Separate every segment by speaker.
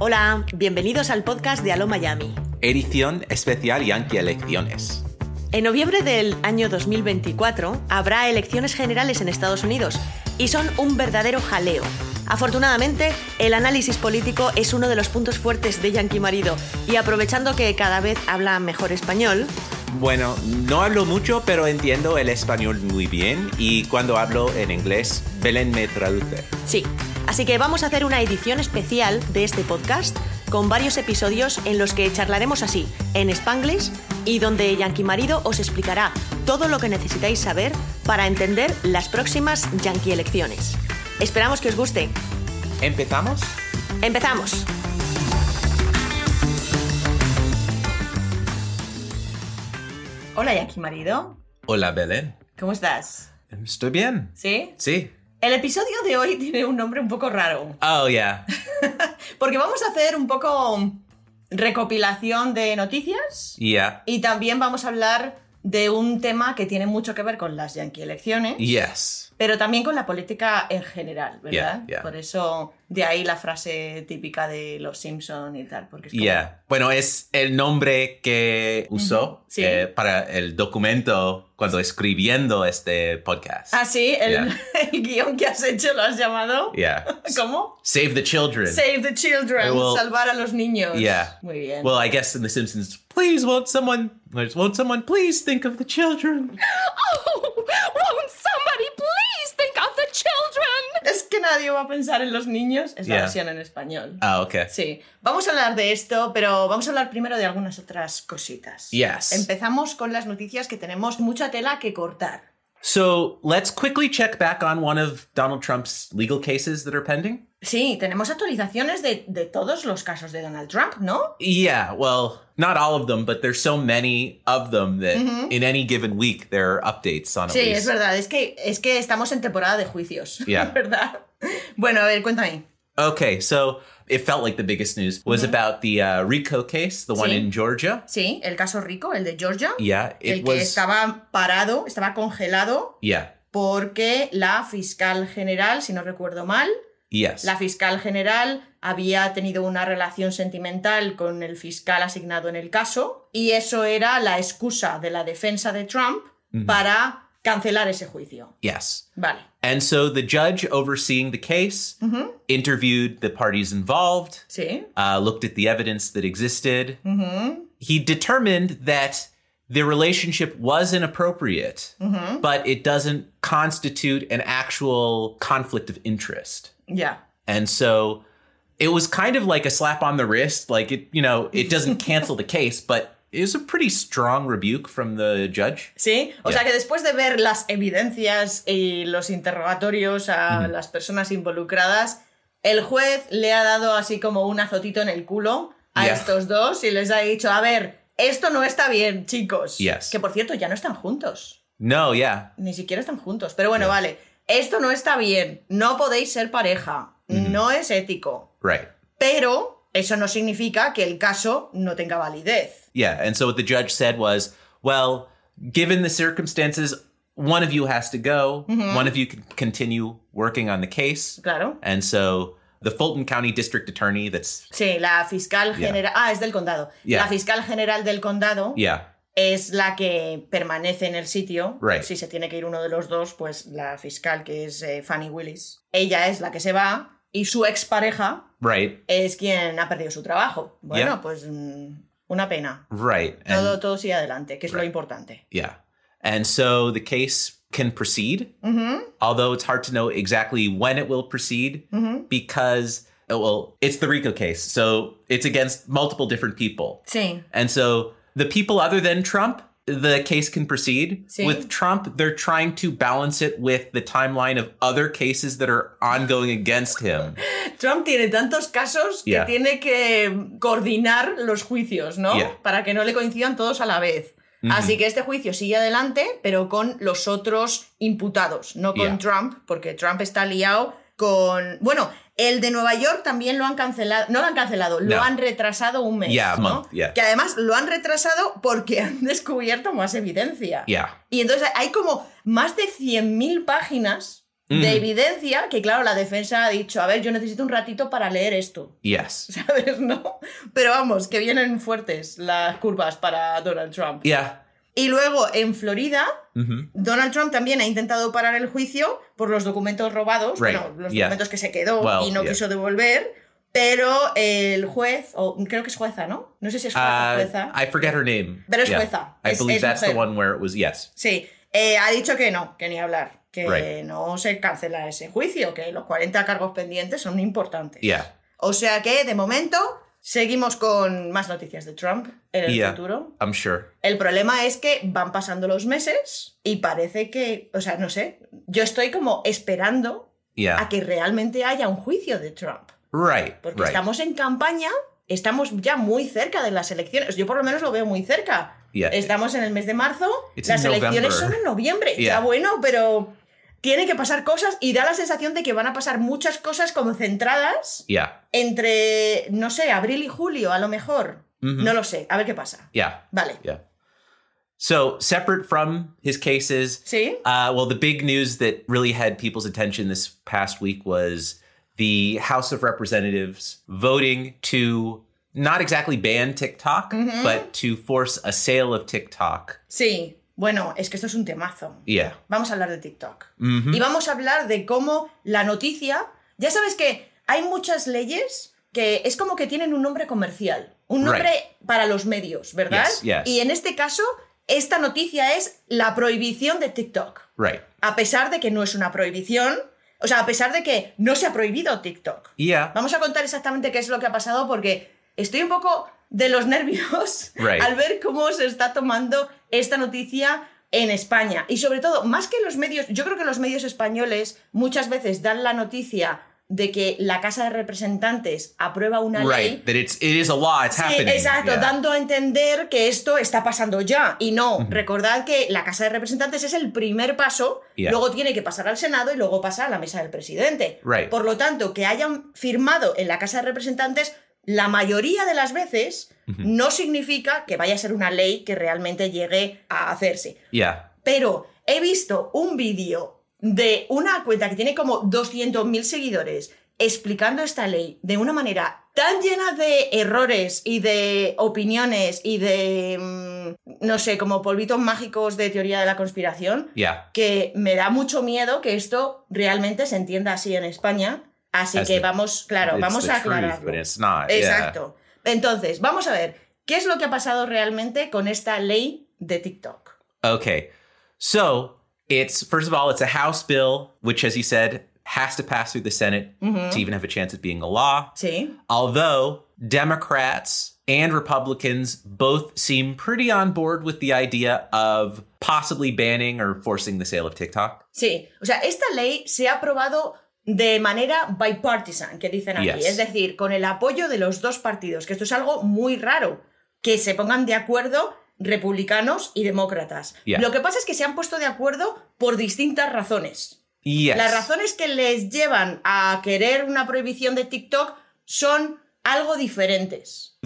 Speaker 1: Hola, bienvenidos al podcast de Aló Miami.
Speaker 2: Edición especial Yankee Elecciones.
Speaker 1: En noviembre del año 2024 habrá elecciones generales en Estados Unidos y son un verdadero jaleo. Afortunadamente, el análisis político es uno de los puntos fuertes de Yankee Marido y aprovechando que cada vez habla mejor español,
Speaker 2: bueno, no hablo mucho, pero entiendo el español muy bien y cuando hablo en inglés, Belén me traduce.
Speaker 1: Sí, Así que vamos a hacer una edición especial de este podcast con varios episodios en los que charlaremos así, en Spanglish, y donde Yankee Marido os explicará todo lo que necesitáis saber para entender las próximas Yankee elecciones. Esperamos que os guste.
Speaker 2: ¿Empezamos?
Speaker 1: ¡Empezamos! Hola Yankee Marido.
Speaker 2: Hola Belén.
Speaker 1: ¿Cómo estás?
Speaker 2: Estoy bien. ¿Sí? Sí.
Speaker 1: El episodio de hoy tiene un nombre un poco raro.
Speaker 2: Oh, yeah.
Speaker 1: Porque vamos a hacer un poco mm, recopilación de noticias.
Speaker 3: Ya. Y
Speaker 1: también vamos a hablar de un tema que tiene mucho que ver con las yankee elecciones, yes. pero también con la política en general, ¿verdad? Por eso de ahí la frase típica de los Simpson y tal. Porque
Speaker 2: Bueno, es el nombre que usó eh, para el documento cuando escribiendo este podcast.
Speaker 1: Ah, sí, el, guión que has hecho lo has llamado.
Speaker 2: ¿Cómo? Save the children. Save
Speaker 1: the children. Salvar a los niños. Muy bien. Well, I
Speaker 2: guess in The Simpsons Please, won't someone, won't someone please think of the children?
Speaker 1: Oh, won't somebody please think of the children? Es que nadie va a pensar en los niños. Es la versión en español. Ah, ok. Sí. Vamos a hablar de esto, pero vamos a hablar primero de algunas otras cositas. Yes. Empezamos con las noticias que tenemos mucha tela que cortar.
Speaker 2: So let's quickly check back on one of Donald Trump's legal cases that are pending.
Speaker 1: Sí, tenemos actualizaciones de, de todos los casos de Donald Trump, ¿no?
Speaker 2: Yeah, well, not all of them, but there's so many of them that in any given week there are updates on. Sí, es verdad.
Speaker 1: Es que es que estamos en temporada de juicios. Yeah, verdad. Bueno, a ver, cuéntame.
Speaker 2: Okay, so it felt like the biggest news was about the uh, Rico case, the one in Georgia.
Speaker 1: Sí, el caso Rico, el de Georgia.
Speaker 2: Yeah,
Speaker 3: it el was... que
Speaker 1: estaba parado, estaba congelado. Yeah. Porque la fiscal general, si no recuerdo mal, Yes. La fiscal general había tenido una relación sentimental con el fiscal asignado en el caso y eso era la excusa de la defensa de Trump mm -hmm. para cancelar ese juicio. Yes. Vale.
Speaker 2: And so the judge overseeing the case mm -hmm. interviewed the parties involved, sí. uh, looked at the evidence that existed. Mm -hmm. He determined that the relationship was inappropriate,
Speaker 1: mm-hmm. but
Speaker 2: it doesn't constitute an actual conflict of interest. Yeah. And so it was kind of like a slap on the wrist. Like it, you know, it doesn't cancel the case, but es un pretty strong rebuke from the judge.
Speaker 1: Sí, o sea que después de ver las evidencias y los interrogatorios a mm-hmm. las personas involucradas, el juez le ha dado así como un azotito en el culo a estos dos y les ha dicho, a ver, esto no está bien, chicos. Que por cierto, ya no están juntos.
Speaker 2: No, ya.
Speaker 1: Ni siquiera están juntos. Pero bueno, vale esto no está bien, no podéis ser pareja, no es ético. Right. Pero eso no significa que el caso no tenga validez.
Speaker 2: Yeah, and so what the judge said was, well, given the circumstances, one of you has to go, one of you can continue working on the case. Claro. And so the Fulton County District Attorney that's
Speaker 1: Sí, la fiscal general, ah, es del condado. La fiscal general del condado. Yeah es la que permanece en el sitio. Si se tiene que ir uno de los dos, pues la fiscal, que es eh, Fanny Willis, ella es la que se va y su expareja right. es quien ha perdido su trabajo. Bueno, pues mm, una pena. Todo, sigue adelante, que es lo importante.
Speaker 2: Yeah. And so the case can proceed, es although it's hard to know exactly when it will proceed because, oh, well, it's the RICO case. So it's against multiple different people. Sí. And so the people other than Trump, the case can proceed. See? With Trump, they're trying to balance it with the timeline of other cases that are ongoing against him.
Speaker 1: Trump tiene tantos casos yeah. que tiene que coordinar los juicios, ¿no? Yeah. Para que no le coincidan todos a la vez. Mm -hmm. Así que este juicio sigue adelante, pero con los otros imputados, no con yeah. Trump, porque Trump está liado con. Bueno, El de Nueva York también lo han cancelado, no lo han cancelado, lo han retrasado un mes. Yeah, ¿no? Que además lo han retrasado porque han descubierto más evidencia. Yeah. Y entonces hay como más de 100.000 páginas de mm. evidencia que, claro, la defensa ha dicho, a ver, yo necesito un ratito para leer esto. Yes. ¿Sabes? ¿No? Pero vamos, que vienen fuertes las curvas para Donald Trump. Yeah. Y luego en Florida, Donald Trump también ha intentado parar el juicio por los documentos robados, los documentos que se quedó y no quiso devolver. Pero el juez, o creo que es jueza, ¿no? No sé si es jueza.
Speaker 2: Ah, I forget Pero es jueza. I believe that's the one where it was yes.
Speaker 1: Sí, eh, ha dicho que no, que ni hablar, que no se cancela ese juicio, que los 40 cargos pendientes son importantes. O sea que de momento Seguimos con más noticias de Trump en el futuro. El problema es que van pasando los meses y parece que, o sea, no sé, yo estoy como esperando a que realmente haya un juicio de Trump.
Speaker 4: Right. Porque estamos
Speaker 1: en campaña, estamos ya muy cerca de las elecciones. Yo por lo menos lo veo muy cerca. estamos en el mes de marzo, las elecciones son en noviembre. Ya bueno, pero tienen que pasar cosas y da la sensación de que van a pasar muchas cosas concentradas centradas yeah. entre, no sé, abril y julio, a lo mejor. Mm -hmm. No lo sé, a ver qué pasa. Yeah. Vale. Yeah.
Speaker 2: So, separate from his cases, ¿Sí? Uh, well, the big news that really had people's attention this past week was the House of Representatives voting to not exactly ban TikTok, mm -hmm. but to force a sale of TikTok.
Speaker 1: Sí. Bueno, es que esto es un temazo. Vamos a hablar de TikTok.
Speaker 3: Mm-hmm. Y vamos
Speaker 1: a hablar de cómo la noticia. Ya sabes que hay muchas leyes que es como que tienen un nombre comercial, un nombre para los medios, ¿verdad? Y en este caso, esta noticia es la prohibición de TikTok. A pesar de que no es una prohibición, o sea, a pesar de que no se ha prohibido TikTok. Vamos a contar exactamente qué es lo que ha pasado porque estoy un poco de los nervios al ver cómo se está tomando esta noticia en España. Y sobre todo, más que los medios, yo creo que los medios españoles muchas veces dan la noticia de que la Casa de Representantes aprueba una ley.
Speaker 2: Exacto, dando
Speaker 1: a entender que esto está pasando ya. Y no, recordad que la Casa de Representantes es el primer paso, luego tiene que pasar al Senado y luego pasa a la mesa del presidente. Por lo tanto, que hayan firmado en la Casa de Representantes la mayoría de las veces no significa que vaya a ser una ley que realmente llegue a hacerse. Ya. Pero he visto un vídeo de una cuenta que tiene como 200.000 seguidores explicando esta ley de una manera tan llena de errores y de opiniones y de, mm, no sé, como polvitos mágicos de teoría de la conspiración, que me da mucho miedo que esto realmente se entienda así en España Así que the, vamos, claro, vamos a aclarar.
Speaker 2: Exacto.
Speaker 1: Yeah. Entonces, vamos a ver, ¿qué es lo que ha pasado realmente con esta ley de TikTok?
Speaker 2: Okay. So, it's first of all, it's a House bill, which, as you said, has to pass through the Senate mm-hmm. to even have a chance of being a law. See? Although Democrats and Republicans both seem pretty on board with the idea of possibly banning or forcing the sale of TikTok.
Speaker 1: Sí, o sea, esta ley se ha aprobado de manera bipartisan, que dicen aquí, es decir, con el apoyo de los dos partidos, que esto es algo muy raro, que se pongan de acuerdo republicanos y demócratas. Lo que pasa es que se han puesto de acuerdo por distintas razones. Las razones que les llevan a querer una prohibición de TikTok son algo diferentes.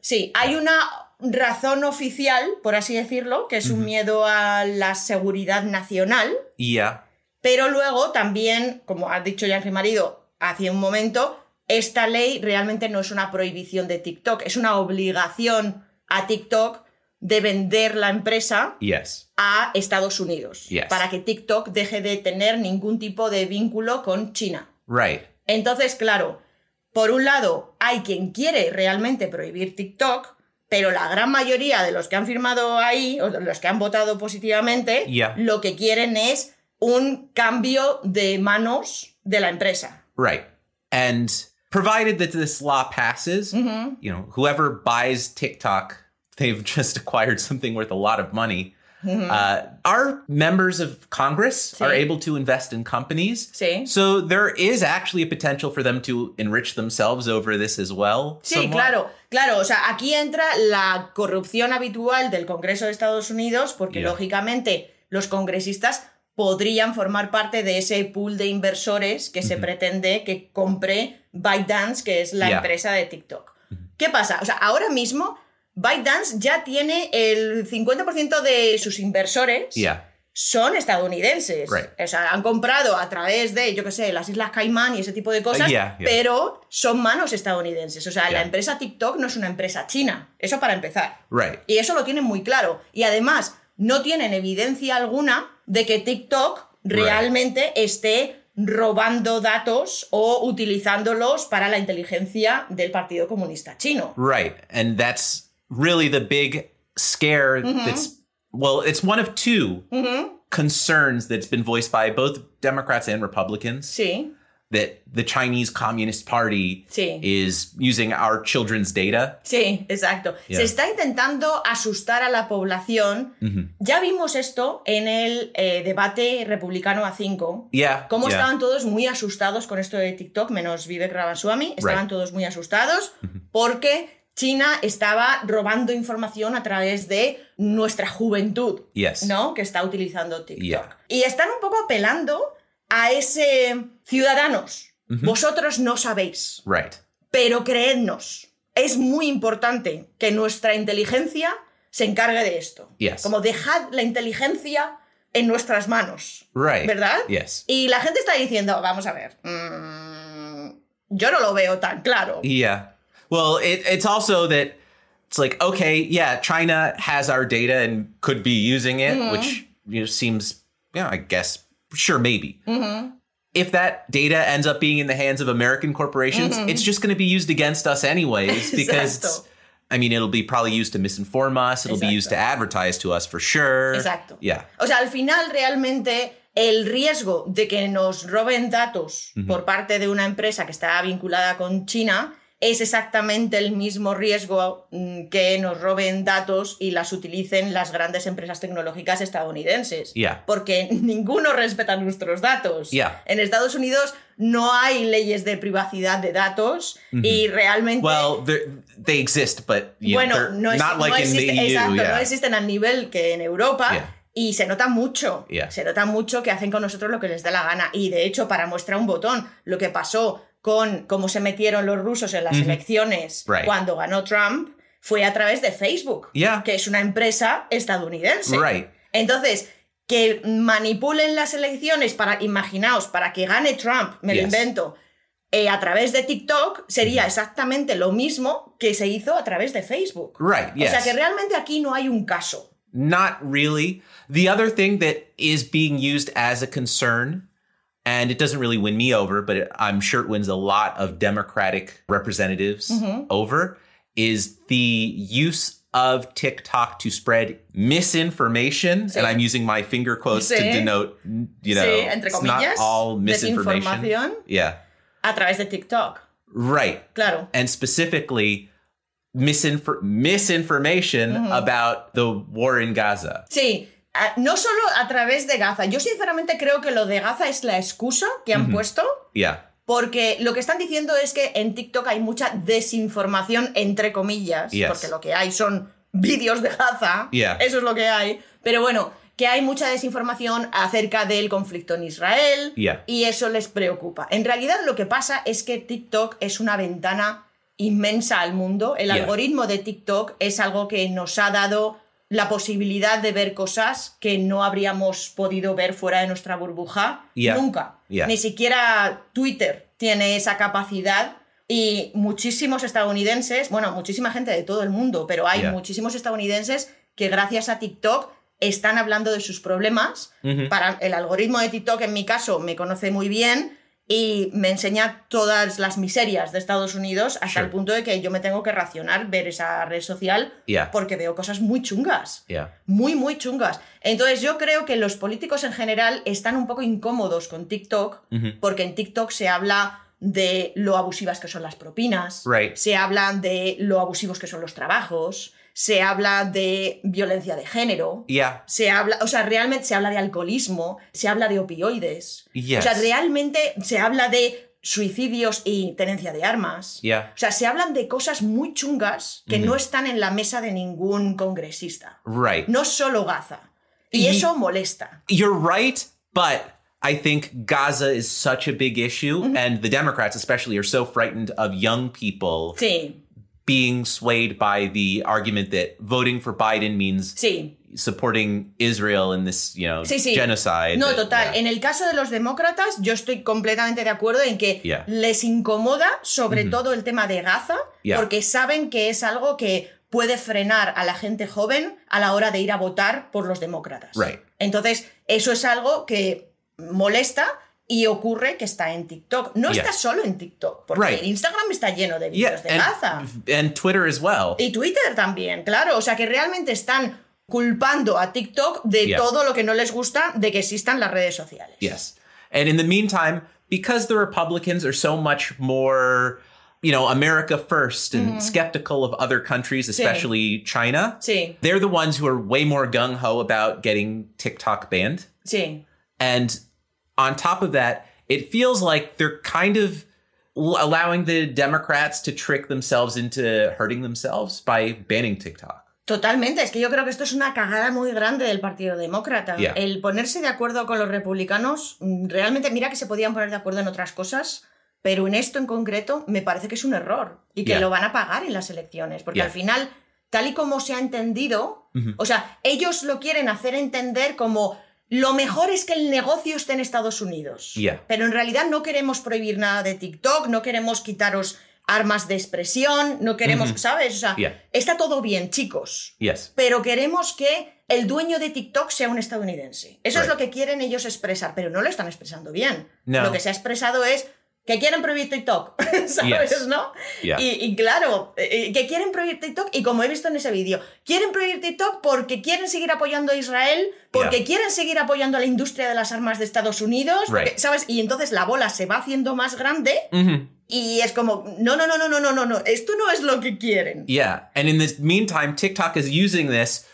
Speaker 1: Sí, hay una razón oficial, por así decirlo, que es un miedo a la seguridad nacional. Yeah. Pero luego también, como ha dicho ya el marido hace un momento, esta ley realmente no es una prohibición de TikTok, es una obligación a TikTok de vender la empresa a Estados Unidos para que TikTok deje de tener ningún tipo de vínculo con China. Right. Entonces, claro, por un lado hay quien quiere realmente prohibir TikTok, pero la gran mayoría de los que han firmado ahí, o los que han votado positivamente, lo que quieren es un cambio de manos de la empresa.
Speaker 2: Right. And provided that this law passes, mm-hmm. you know, whoever buys TikTok, they've just acquired something worth a lot of money. Mm-hmm. Uh, our members of Congress are able to invest in companies. So there is actually a potential for them to enrich themselves over this as well.
Speaker 3: Sí,
Speaker 1: claro, claro. O sea, aquí entra la corrupción habitual del Congreso de Estados Unidos, porque lógicamente los congresistas podrían formar parte de ese pool de inversores que se pretende que compre ByteDance, que es la empresa de TikTok. ¿Qué pasa? O sea, ahora mismo ByteDance ya tiene el 50% de sus inversores. Son estadounidenses. O sea, han comprado a través de, yo qué sé, las Islas Caimán y ese tipo de cosas, pero son manos estadounidenses. O sea, la empresa TikTok no es una empresa china. Eso para empezar. Y eso lo tienen muy claro. Y además, no tienen evidencia alguna de que TikTok realmente right. esté robando datos o utilizándolos para la inteligencia del Partido Comunista Chino.
Speaker 2: Right, and that's really the big scare mm -hmm. that's well, it's one of 2 mm -hmm. concerns that's been voiced by both Democrats and Republicans. Sí. that the Chinese Communist Party sí. is using our children's data.
Speaker 1: Sí, exacto. Se está intentando asustar a la población. Mm-hmm. Ya vimos esto en el eh, debate republicano a 5.
Speaker 2: Yeah.
Speaker 3: Cómo estaban
Speaker 1: todos muy asustados con esto de TikTok, menos Vivek Ramaswamy. Estaban todos muy asustados mm-hmm. porque China estaba robando información a través de nuestra juventud, ¿no? Que está utilizando TikTok. Y están un poco apelando a ese ciudadanos, vosotros no sabéis. Right. Pero creednos. Es muy importante que nuestra inteligencia se encargue de esto. Como dejad la inteligencia en nuestras manos.
Speaker 4: ¿Verdad?
Speaker 1: Y la gente está diciendo, vamos a ver, mm, yo no lo veo tan claro.
Speaker 4: Yeah.
Speaker 2: Well, it, it's also that it's like, okay, yeah, China has our data and could be using it, mm-hmm. which seems, you I guess sure, maybe. Mm-hmm. If that data ends up being in the hands of American corporations, mm-hmm. it's just going to be used against us anyways because. it's, I mean, it'll be probably used to misinform us, it'll Exacto. be used to advertise to us for sure. Exacto. Yeah.
Speaker 1: O sea, al final realmente el riesgo de que nos roben datos mm-hmm. por parte de una empresa que está vinculada con China es exactamente el mismo riesgo mm, que nos roben datos y las utilicen las grandes empresas tecnológicas estadounidenses. Porque ninguno respeta nuestros datos. En Estados Unidos no hay leyes de privacidad de datos y realmente.
Speaker 2: they exist, but. bueno, no, existen, no, e
Speaker 1: existen al nivel que en Europa. Y se nota mucho, se nota mucho que hacen con nosotros lo que les da la gana. Y de hecho, para muestra un botón, lo que pasó con cómo se metieron los rusos en las elecciones cuando ganó Trump fue a través de Facebook, que es una empresa estadounidense. Entonces, que manipulen las elecciones para, imaginaos, para que gane Trump, me lo invento, eh, a través de TikTok sería exactamente lo mismo que se hizo a través de Facebook.
Speaker 2: O sea que
Speaker 1: realmente aquí no hay un caso.
Speaker 2: Not really. The other thing that is being used as a concern And it doesn't really win me over, but I'm sure it wins a lot of Democratic representatives mm-hmm. over is the use of TikTok to spread misinformation, sí. and I'm using my finger quotes sí. to denote, you know, sí, comillas, not all misinformation. Yeah.
Speaker 1: A través de TikTok. Right. Claro.
Speaker 2: And specifically, misinfor- misinformation mm-hmm. about the war in Gaza.
Speaker 1: Sí. no solo a través de Gaza. Yo sinceramente creo que lo de Gaza es la excusa que han puesto. Ya. Porque lo que están diciendo es que en TikTok hay mucha desinformación, entre comillas, porque lo que hay son vídeos de Gaza, eso es lo que hay. Pero bueno, que hay mucha desinformación acerca del conflicto en Israel y eso les preocupa. En realidad lo que pasa es que TikTok es una ventana inmensa al mundo. El algoritmo de TikTok es algo que nos ha dado la posibilidad de ver cosas que no habríamos podido ver fuera de nuestra burbuja nunca. Ni siquiera Twitter tiene esa capacidad y muchísimos estadounidenses, bueno, muchísima gente de todo el mundo, pero hay muchísimos estadounidenses que gracias a TikTok están hablando de sus problemas. Para el algoritmo de TikTok, en mi caso, me conoce muy bien y me enseña todas las miserias de Estados Unidos hasta el punto de que yo me tengo que racionar ver esa red social porque veo cosas muy chungas, muy, muy chungas. Entonces yo creo que los políticos en general están un poco incómodos con TikTok porque en TikTok se habla de lo abusivas que son las propinas, se hablan de lo abusivos que son los trabajos, se habla de violencia de género, se habla, o sea, realmente se habla de alcoholismo, se habla de opioides, o sea, realmente se habla de suicidios y tenencia de armas. O sea, se hablan de cosas muy chungas que no están en la mesa de ningún congresista. Right. No solo Gaza. Y, eso molesta.
Speaker 2: You're right, but I think Gaza is such a big issue and the Democrats especially are so frightened of young people. Sí being swayed by the argument that voting for Biden means supporting Israel in this, genocide. No,
Speaker 1: total. En el caso de los demócratas, yo estoy completamente de acuerdo en que les incomoda sobre mm-hmm. todo el tema de Gaza, porque saben que es algo que puede frenar a la gente joven a la hora de ir a votar por los demócratas. Entonces, eso es algo que molesta, y ocurre que está en TikTok. No está solo en TikTok, porque Instagram está lleno de videos de caza.
Speaker 2: Y Twitter as well.
Speaker 1: Y Twitter también, claro. O sea que realmente están culpando a TikTok de todo lo que no les gusta de que existan las redes sociales.
Speaker 2: Yes. And in the meantime, because the Republicans are so much more you know, America first and mm-hmm. skeptical of other countries, especially China. Sí. They're the ones who are way more gung ho about getting TikTok banned. Sí. And on top of that, it feels like they're kind of allowing the Democrats to trick themselves into hurting themselves by banning TikTok.
Speaker 1: Totalmente, es que yo creo que esto es una cagada muy grande del Partido Demócrata. El ponerse de acuerdo con los republicanos, mm, realmente mira que se podían poner de acuerdo en otras cosas, pero en esto en concreto me parece que es un error y que lo van a pagar en las elecciones, porque al final, tal y como se ha entendido, o sea, ellos lo quieren hacer entender como lo mejor es que el negocio esté en Estados Unidos. Pero en realidad no queremos prohibir nada de TikTok, no queremos quitaros armas de expresión, no queremos, ¿sabes? O sea, está todo bien, chicos. Pero queremos que el dueño de TikTok sea un estadounidense. Eso es lo que quieren ellos expresar, pero no lo están expresando bien. Lo que se ha expresado es que quieren prohibir TikTok, ¿sabes? ¿No? Y, claro, eh, eh, que quieren prohibir TikTok y como he visto en ese vídeo, quieren prohibir TikTok porque quieren seguir apoyando a Israel, porque quieren seguir apoyando a la industria de las armas de Estados Unidos, ¿sabes? Y entonces la bola se va haciendo más grande. Mm-hmm. Y es como, no, no, no, no, no, no, no, no, esto no es lo que quieren.
Speaker 2: Yeah, and in the meantime, TikTok is using this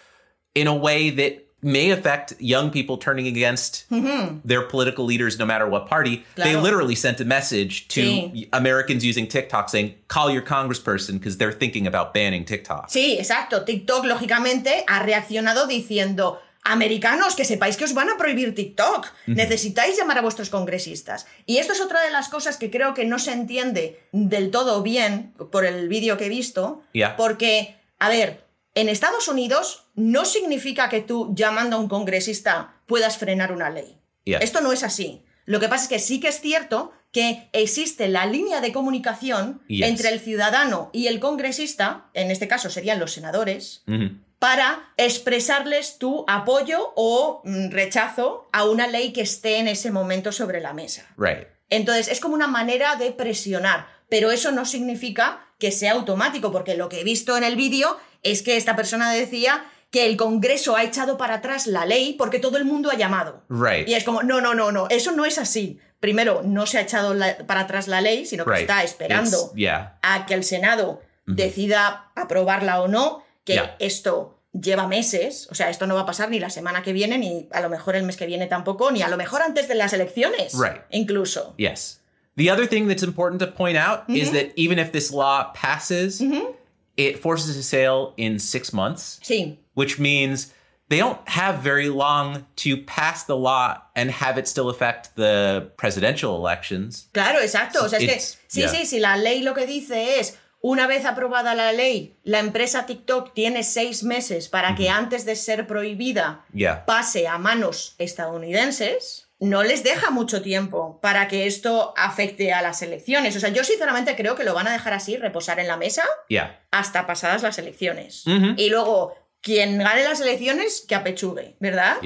Speaker 2: in a way that may affect young people turning against mm-hmm. their political leaders, no matter what party. They literally sent a message to Americans using TikTok saying, call your congressperson because they're thinking about banning TikTok.
Speaker 1: Sí, exacto. TikTok, lógicamente, ha reaccionado diciendo, Americanos, que sepáis que os van a prohibir TikTok. Necesitáis llamar a vuestros congresistas. Y esto es otra de las cosas que creo que no se entiende del todo bien por el vídeo que he visto. Porque, a ver, en Estados Unidos no significa que tú llamando a un congresista puedas frenar una ley. Esto no es así. Lo que pasa es que sí que es cierto que existe la línea de comunicación entre el ciudadano y el congresista, en este caso serían los senadores, para expresarles tu apoyo o mm, rechazo a una ley que esté en ese momento sobre la mesa. Entonces, es como una manera de presionar, pero eso no significa que sea automático, porque lo que he visto en el vídeo es que esta persona decía que el Congreso ha echado para atrás la ley porque todo el mundo ha llamado. Y es como, no, no, no, no, eso no es así. Primero, no se ha echado para atrás la ley, sino que está esperando a que el Senado mm-hmm. decida aprobarla o no, que esto lleva meses, o sea, esto no va a pasar ni la semana que viene, ni a lo mejor el mes que viene tampoco, ni a lo mejor antes de las elecciones, right. incluso.
Speaker 2: Yes. The other thing that's important to point out is mm-hmm. that even if this law passes, mm-hmm. it forces a sale in six months. Sí which means they don't have very long to pass the law and have it still affect the presidential
Speaker 1: elections. Claro, exacto. O sea, es que sí, sí, sí, la ley lo que dice es, una vez aprobada la ley, la empresa TikTok tiene seis meses para que mm-hmm. antes de ser prohibida pase a manos estadounidenses. No les deja mucho tiempo para que esto afecte a las elecciones. O sea, yo sinceramente creo que lo van a dejar así, reposar en la mesa, hasta pasadas las elecciones. Mm-hmm. Y luego quien gane las elecciones que apechugue, ¿verdad?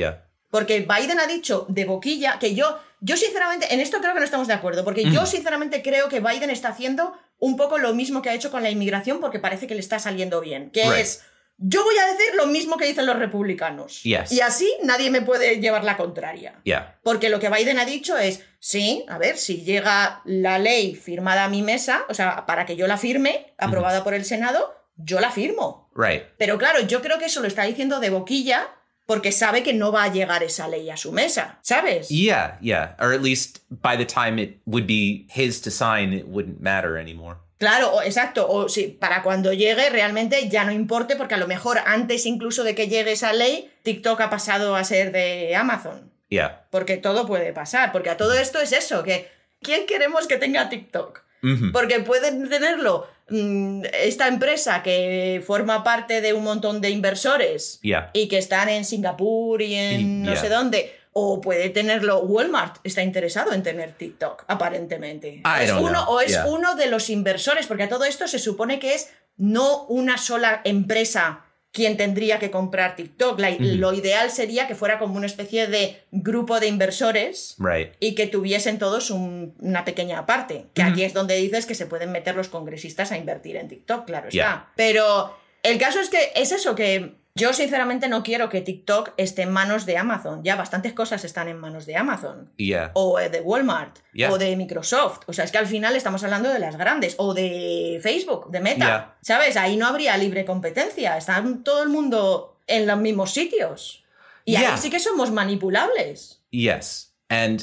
Speaker 1: Porque Biden ha dicho de boquilla que yo, yo sinceramente, en esto creo que no estamos de acuerdo, porque yo mm. sinceramente creo que Biden está haciendo un poco lo mismo que ha hecho con la inmigración porque parece que le está saliendo bien, que es yo voy a decir lo mismo que dicen los republicanos. Y así nadie me puede llevar la contraria. Porque lo que Biden ha dicho es, sí, a ver, si llega la ley firmada a mi mesa, o sea, para que yo la firme, aprobada por el Senado, yo la firmo. Right. Pero claro, yo creo que eso lo está diciendo de boquilla porque sabe que no va a llegar esa ley a su mesa, ¿sabes?
Speaker 2: Yeah, yeah. Or at least by the time it would be his to sign, it wouldn't matter anymore.
Speaker 1: Claro, exacto. O sí, para cuando llegue realmente ya no importe, porque a lo mejor antes incluso de que llegue esa ley, TikTok ha pasado a ser de Amazon. Yeah. Porque todo puede pasar. Porque a todo esto es eso, que ¿quién queremos que tenga TikTok? Mm-hmm. Porque pueden tenerlo Mm, esta empresa que forma parte de un montón de inversores y que están en Singapur y en no sé dónde. O puede tenerlo. Walmart está interesado en tener TikTok, aparentemente. es uno, o es uno de los inversores, porque a todo esto se supone que es no una sola empresa quién tendría que comprar TikTok. Lo ideal sería que fuera como una especie de grupo de inversores y que tuviesen todos una pequeña parte. Que aquí es donde dices que se pueden meter los congresistas a invertir en TikTok, claro está. Pero el caso es que es eso, que yo sinceramente no quiero que TikTok esté en manos de Amazon. Ya bastantes cosas están en manos de Amazon. O eh, de Walmart. O de Microsoft. O sea, es que al final estamos hablando de las grandes. O de Facebook, de Meta. ¿Sabes? Ahí no habría libre competencia. Están todo el mundo en los mismos sitios. Y así que somos manipulables.
Speaker 2: Yes. And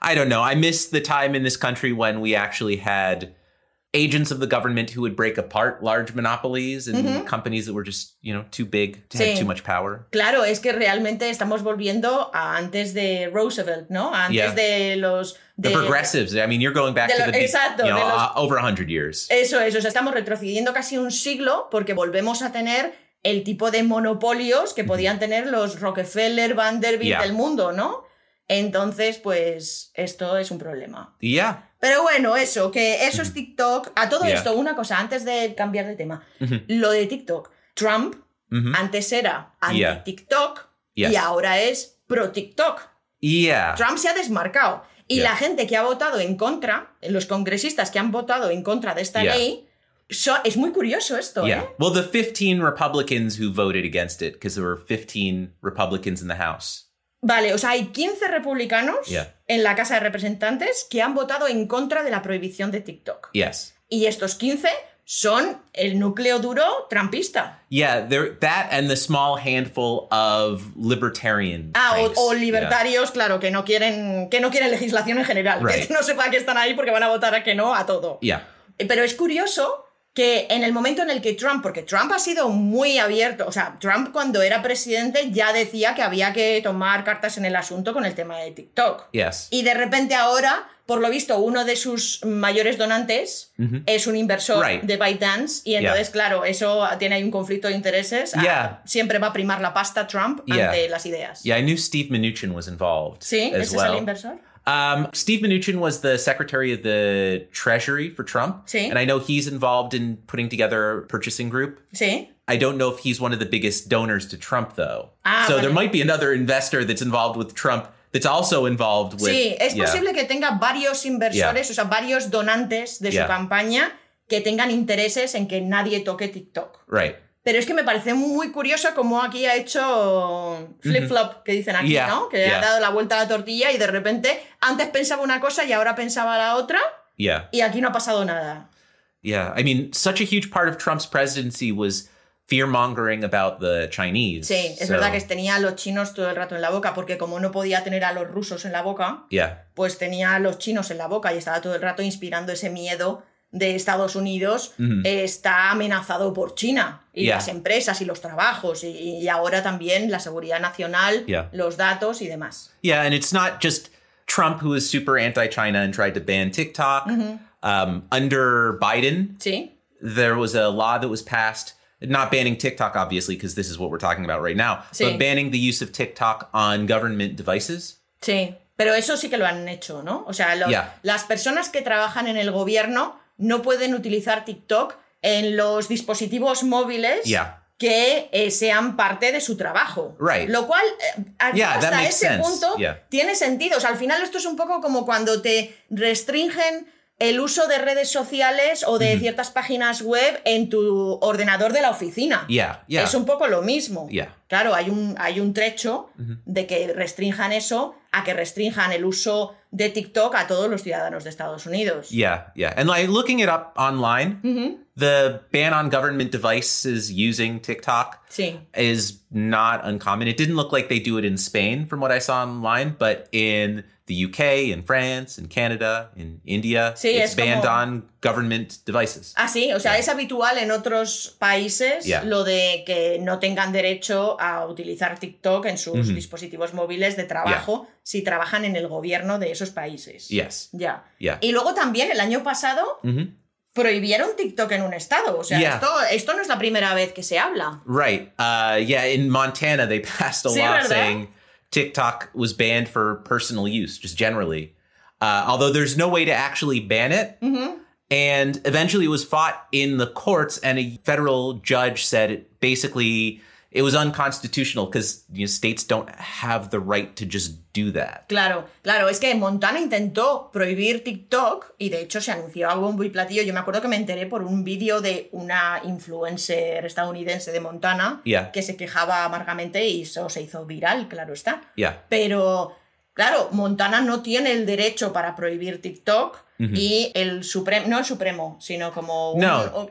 Speaker 2: I don't know. I miss the time in this country when we actually had agents of the government who would break apart large monopolies and companies that were just, you know, too big to have too much power.
Speaker 1: Claro, es que realmente estamos volviendo a antes de Roosevelt, ¿no? antes de los de, the progressives.
Speaker 2: I mean, you're going back to the exacto, you los, 100 uh, years.
Speaker 1: Eso es, estamos retrocediendo casi un siglo porque volvemos a tener el tipo de monopolios que podían tener los Rockefeller, Vanderbilt yeah. del mundo, ¿no? Entonces, pues esto es un problema. Ya. Pero bueno, eso, que eso es TikTok. A todo esto, una cosa, antes de cambiar de tema. Lo de TikTok. Trump antes era anti-TikTok y ahora es pro-TikTok. Trump se ha desmarcado. Y la gente que ha votado en contra, los congresistas que han votado en contra de esta ley, es muy curioso esto, ¿eh?
Speaker 2: Well, the 15 Republicans who voted against it, because there were 15 Republicans in the House.
Speaker 1: Vale, o sea, hay 15 republicanos en la Casa de Representantes que han votado en contra de la prohibición de TikTok. Yes. Y estos 15 son el núcleo duro trampista.
Speaker 2: Yeah, that and the small handful of libertarian. Ah, o, libertarios,
Speaker 1: claro, que no quieren que no quieren legislación en general, que no sepa que están ahí porque van a votar a que no a todo. Yeah. Pero es curioso que en el momento en el que Trump, porque Trump ha sido muy abierto, o sea, Trump cuando era presidente ya decía que había que tomar cartas en el asunto con el tema de TikTok. Y de repente ahora, por lo visto, uno de sus mayores donantes es un inversor de ByteDance y entonces, claro, eso tiene ahí un conflicto de intereses. Ah, siempre va a primar la pasta Trump ante las ideas.
Speaker 2: Yeah, I knew Steve Mnuchin was involved. Sí, ese es el inversor. Um, Steve Mnuchin was the Secretary of the Treasury for Trump. See? And I know he's involved in putting together a purchasing group. See? I don't know if he's one of the biggest donors to Trump, though. Ah, so there might be another investor that's involved with Trump that's also involved with. Sí, es yeah. posible
Speaker 1: que tenga varios inversores, yeah. o sea, varios donantes de yeah. su campaña que tengan intereses en que nadie toque TikTok. Right. Pero es que me parece muy curioso cómo aquí ha hecho flip-flop, que dicen aquí, ¿no? Que ha dado la vuelta a la tortilla y de repente antes pensaba una cosa y ahora pensaba la otra. Y aquí no ha pasado nada.
Speaker 2: Yeah. I mean, such a huge part of Trump's presidency was fear about the Chinese. Sí, es verdad que
Speaker 1: tenía a los chinos todo el rato en la boca, porque como no podía tener a los rusos en la boca, yeah. pues tenía a los chinos en la boca y estaba todo el rato inspirando ese miedo de Estados Unidos está amenazado por China y las empresas y los trabajos y, ahora también la seguridad nacional, los datos y demás.
Speaker 2: Yeah, and it's not just Trump who is super anti-China and tried to ban TikTok. Um, under Biden, sí. there was a law that was passed not banning TikTok, obviously, because this is what we're talking about right now, but banning the use of TikTok on government devices.
Speaker 1: Sí, pero eso sí que lo han hecho, ¿no? O sea, las personas que trabajan en el gobierno no pueden utilizar TikTok en los dispositivos móviles. que eh, sean parte de su trabajo. Right. Lo cual, eh, hasta ese punto, tiene sentido. al final esto es un poco como cuando te restringen el uso de redes sociales o de mm-hmm. ciertas páginas web en tu ordenador de la oficina. Es un poco lo mismo. Claro, hay un, hay un trecho mm-hmm. de que restrinjan eso a que restrinjan el uso de TikTok a todos los ciudadanos de Estados Unidos.
Speaker 2: Yeah, yeah. And like looking it up online, mm-hmm. the ban on government devices using TikTok sí. is not uncommon. It didn't look like they do it in Spain from what I saw online, but in the UK, en France, en Canadá, en India. Sí, es banned on government devices.
Speaker 1: Ah, sí, o sea, es habitual en otros países lo de que no tengan derecho a utilizar TikTok en sus mm-hmm. dispositivos móviles de trabajo si trabajan en el gobierno de esos países. Yes. Ya. Y luego también el año pasado mm-hmm. prohibieron TikTok en un estado. O sea, esto, esto no es la primera vez que se habla.
Speaker 2: Right. ya uh, yeah, in Montana they passed a law saying TikTok was banned for personal use, just generally. Uh, although there's no way to actually ban it. Mm-hmm. And eventually it was fought in the courts, and a federal judge said it basically it was unconstitutional because states don't have the right to just do that.
Speaker 1: Claro, claro, es que Montana intentó prohibir TikTok y de hecho se anunció algo muy platillo. Yo me acuerdo que me enteré por un vídeo de una influencer estadounidense de Montana que se quejaba amargamente y eso se hizo viral, claro está. Pero claro, Montana no tiene el derecho para prohibir TikTok y el Supremo, no el Supremo, sino como...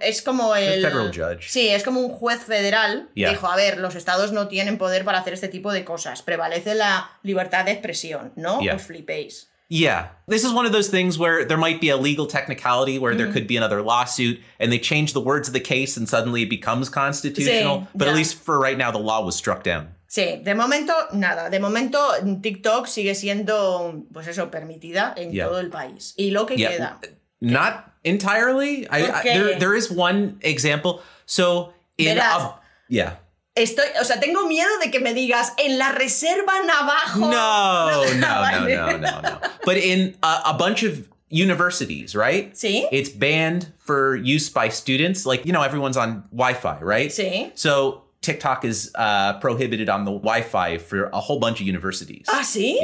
Speaker 1: es como el... Federal judge. Sí, es como un juez federal dijo, a ver, los estados no tienen poder para hacer este tipo de cosas, prevalece la libertad de expresión, ¿no? Yeah. Os flipéis.
Speaker 2: Yeah. This is one of those things where there might be a legal technicality where there mm. could be another lawsuit and they change the words of the case and suddenly it becomes constitutional. but at least for right now, the law was struck down.
Speaker 1: Sí, de momento nada. De momento TikTok sigue siendo, pues eso, permitida en todo el país. Y lo que queda.
Speaker 2: Not entirely. I, I, there, there is one example. So in yeah.
Speaker 1: Estoy, o sea, tengo miedo de que me digas en la reserva Navajo. No, no, no, no, no, no. But
Speaker 2: in a, a bunch of universities, right? Sí. It's banned for use by students. Like, you know, everyone's on Wi Fi, right? Sí. So TikTok is uh, prohibited on the Wi-Fi for a whole bunch of universities.
Speaker 1: Ah, sí.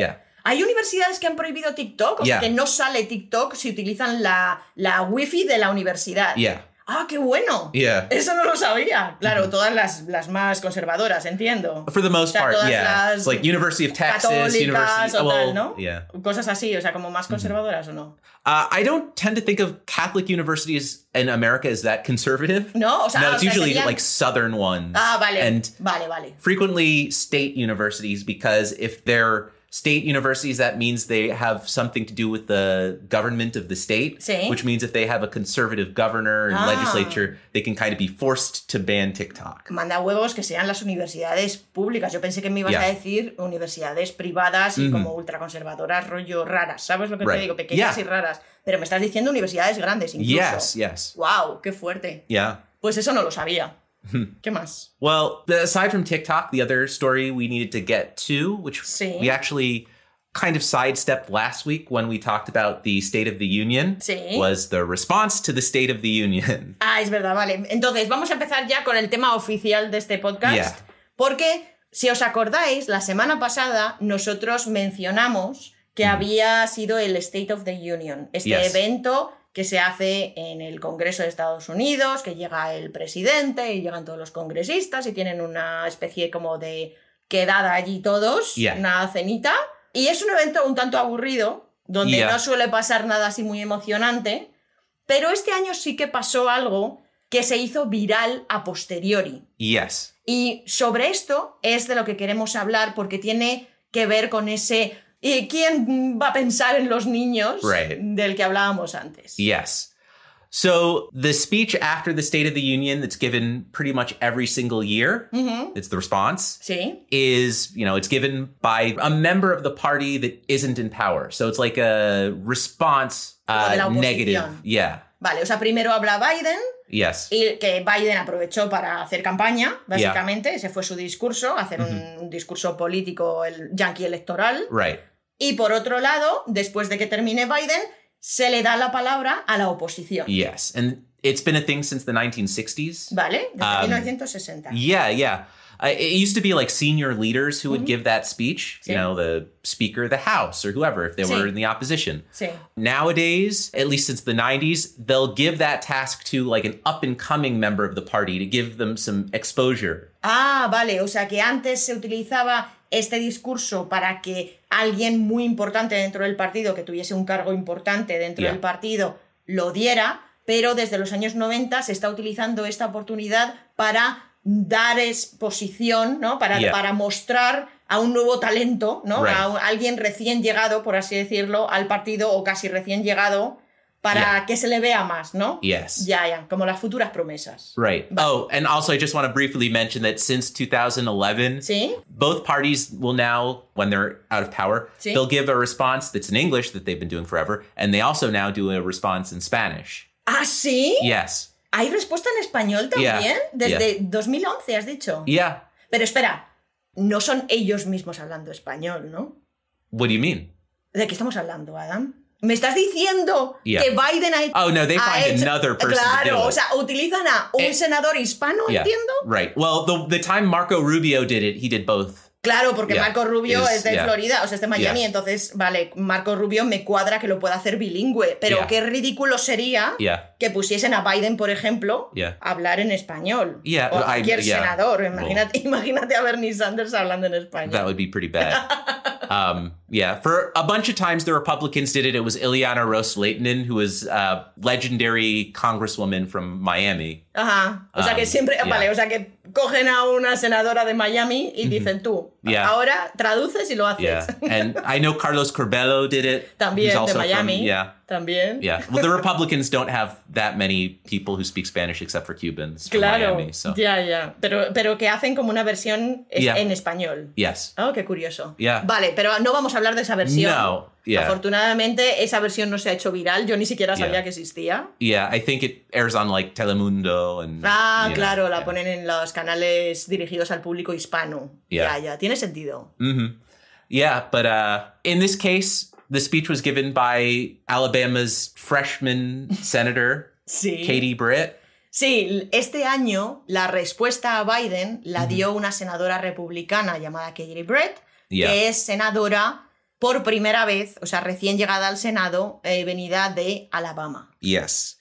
Speaker 1: Hay universidades que han prohibido TikTok, o sea que no sale TikTok si utilizan la, la wifi de la universidad. Yeah. ¡Ah, qué bueno! Yeah. Eso no lo sabía. Claro, mm-hmm. todas las, las más conservadoras, entiendo. For the
Speaker 2: most o sea, part, todas yeah. Las like University of Texas, University o well, tal, ¿no? Yeah.
Speaker 1: Cosas así, o sea, como más mm-hmm. conservadoras mm -hmm. o no.
Speaker 2: Uh, I don't tend to think of Catholic universities in America as that conservative.
Speaker 1: No, o sea, no, it's o sea, usually serían... like
Speaker 2: southern ones. Ah, vale. And vale, vale. Frequently state universities because if they're state universities, that means they have something to do with the government of the state, which means if they have a conservative governor and ah. legislature, they can kind of be forced to ban TikTok.
Speaker 1: Manda huevos que sean las universidades públicas. Yo pensé que me ibas yeah. a decir universidades privadas y mm. como ultraconservadoras, rollo raras. ¿Sabes lo que right. te digo? Pequeñas yeah. y raras. Pero me estás diciendo universidades grandes incluso. Yes, yes. Wow, qué fuerte. Yeah. Pues eso no lo sabía. Hmm. ¿Qué más?
Speaker 2: Well, aside from TikTok, the other story we needed to get to, which sí. we actually kind of sidestepped last week when we talked about the State of the Union, sí. was the response to the State of the Union.
Speaker 1: Ah, es verdad, vale. Entonces, vamos a empezar ya con el tema oficial de este podcast, yeah. porque si os acordáis, la semana pasada nosotros mencionamos que mm. había sido el State of the Union, este yes. evento que se hace en el Congreso de Estados Unidos, que llega el presidente y llegan todos los congresistas y tienen una especie como de quedada allí todos, una cenita. Y es un evento un tanto aburrido, donde no suele pasar nada así muy emocionante, pero este año sí que pasó algo que se hizo viral a posteriori. Yes. Y sobre esto es de lo que queremos hablar porque tiene que ver con ese ¿Y quién va a pensar en los niños right. del que hablábamos antes?
Speaker 2: Yes. So the speech after the State of the Union that's given pretty much every single year, mm-hmm. it's the response, sí. is, you know, it's given by a member of the party that isn't in power. So it's like a response
Speaker 1: uh, negative. Yeah. Vale, o sea, primero habla Biden, Y que Biden aprovechó para hacer campaña, básicamente. Ese fue su discurso, hacer un, mm-hmm. discurso político el yankee electoral. Right. Y por otro lado, después de que termine Biden, se le da la palabra a la oposición.
Speaker 2: Yes. And it's been a thing since the 1960s.
Speaker 1: Vale, desde 1960. Um,
Speaker 2: yeah, yeah. it used to be like senior leaders who would mm-hmm. give that speech, Same. you know, the speaker of the house or whoever, if they Same. were in the opposition. Same. Nowadays, at least since the 90s, they'll give that task to like an up and coming member of the party to give them some exposure.
Speaker 1: Ah, vale. O sea que antes se utilizaba este discurso para que alguien muy importante dentro del partido, que tuviese un cargo importante dentro yeah. del partido, lo diera, pero desde los años 90 se está utilizando esta oportunidad para dar exposición, ¿no? Para, para mostrar a un nuevo talento, ¿no? A, alguien recién llegado, por así decirlo, al partido o casi recién llegado para que se le vea más, ¿no? Yes. Ya, ya, como las futuras promesas.
Speaker 4: Right.
Speaker 2: oh, and also I just want to briefly mention that since 2011, ¿Sí? both parties will now, when they're out of power, they'll give a response that's in English that they've been doing forever, and they also now do a response in Spanish.
Speaker 1: Ah, sí? Yes. ¿Hay respuesta en español también? Desde 2011, has dicho. Ya. Pero espera, no son ellos mismos hablando español, ¿no? What do you ¿De qué estamos hablando, Adam? Me estás diciendo que Biden ha Oh no, they find hecho, another person. Claro, o sea, utilizan a un eh, senador hispano, entiendo.
Speaker 2: Right. Well, the, the time Marco Rubio did it, he did both
Speaker 1: Claro, porque Marco Rubio es de Florida, o sea, es de Miami, entonces, vale, Marco Rubio me cuadra que lo pueda hacer bilingüe, pero qué ridículo sería que pusiesen a Biden, por ejemplo, hablar en español. o cualquier senador, imagínate, imagínate a Bernie Sanders hablando en español. That
Speaker 2: would be pretty bad. Um, Yeah, for a bunch of times the Republicans did it. It was Ileana Rose Lehtinen, who was a legendary congresswoman from Miami.
Speaker 1: Ajá. O sea que um, siempre, yeah. vale, o sea que cogen a una senadora de Miami y mm-hmm. dicen tú, yeah. ahora traduces y lo haces. Yeah. And I
Speaker 2: know Carlos Corbello did it. También de Miami. From, yeah. También. Yeah. Well, the Republicans don't have that many people who speak Spanish except for Cubans. Claro.
Speaker 1: Miami, so. Yeah, yeah. Pero, pero que hacen como una versión en español. Yes. Oh, qué curioso. Yeah. Vale, pero no vamos a hablar de esa versión. No. Afortunadamente, esa versión no se ha hecho viral. Yo ni siquiera sabía que existía.
Speaker 2: Yeah, I think it airs on like Telemundo Ah, claro,
Speaker 1: la ponen en los canales dirigidos al público hispano. Ya, ya, tiene sentido.
Speaker 2: Mm-hmm. Yeah, but uh, in this case, the speech was given by Alabama's freshman senator, sí. Katie Britt.
Speaker 1: Sí, este año la respuesta a Biden la mm-hmm. dio una senadora republicana llamada Katie Britt, que es senadora por primera vez, o sea, recién llegada al Senado, eh, venida de Alabama.
Speaker 2: Yes.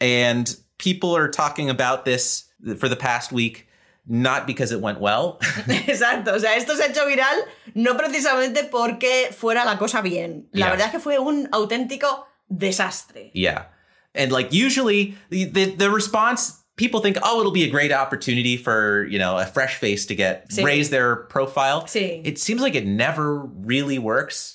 Speaker 2: And people are talking about this for the past week. Not because it went well.
Speaker 1: Exacto, o sea, esto se ha hecho viral no precisamente porque fuera la cosa bien. La verdad es que fue un auténtico desastre.
Speaker 2: Yeah. And like usually the, the response people think, oh, it'll be a great opportunity for, you know, a fresh face to get raise their profile. Sí. It seems like it never really works.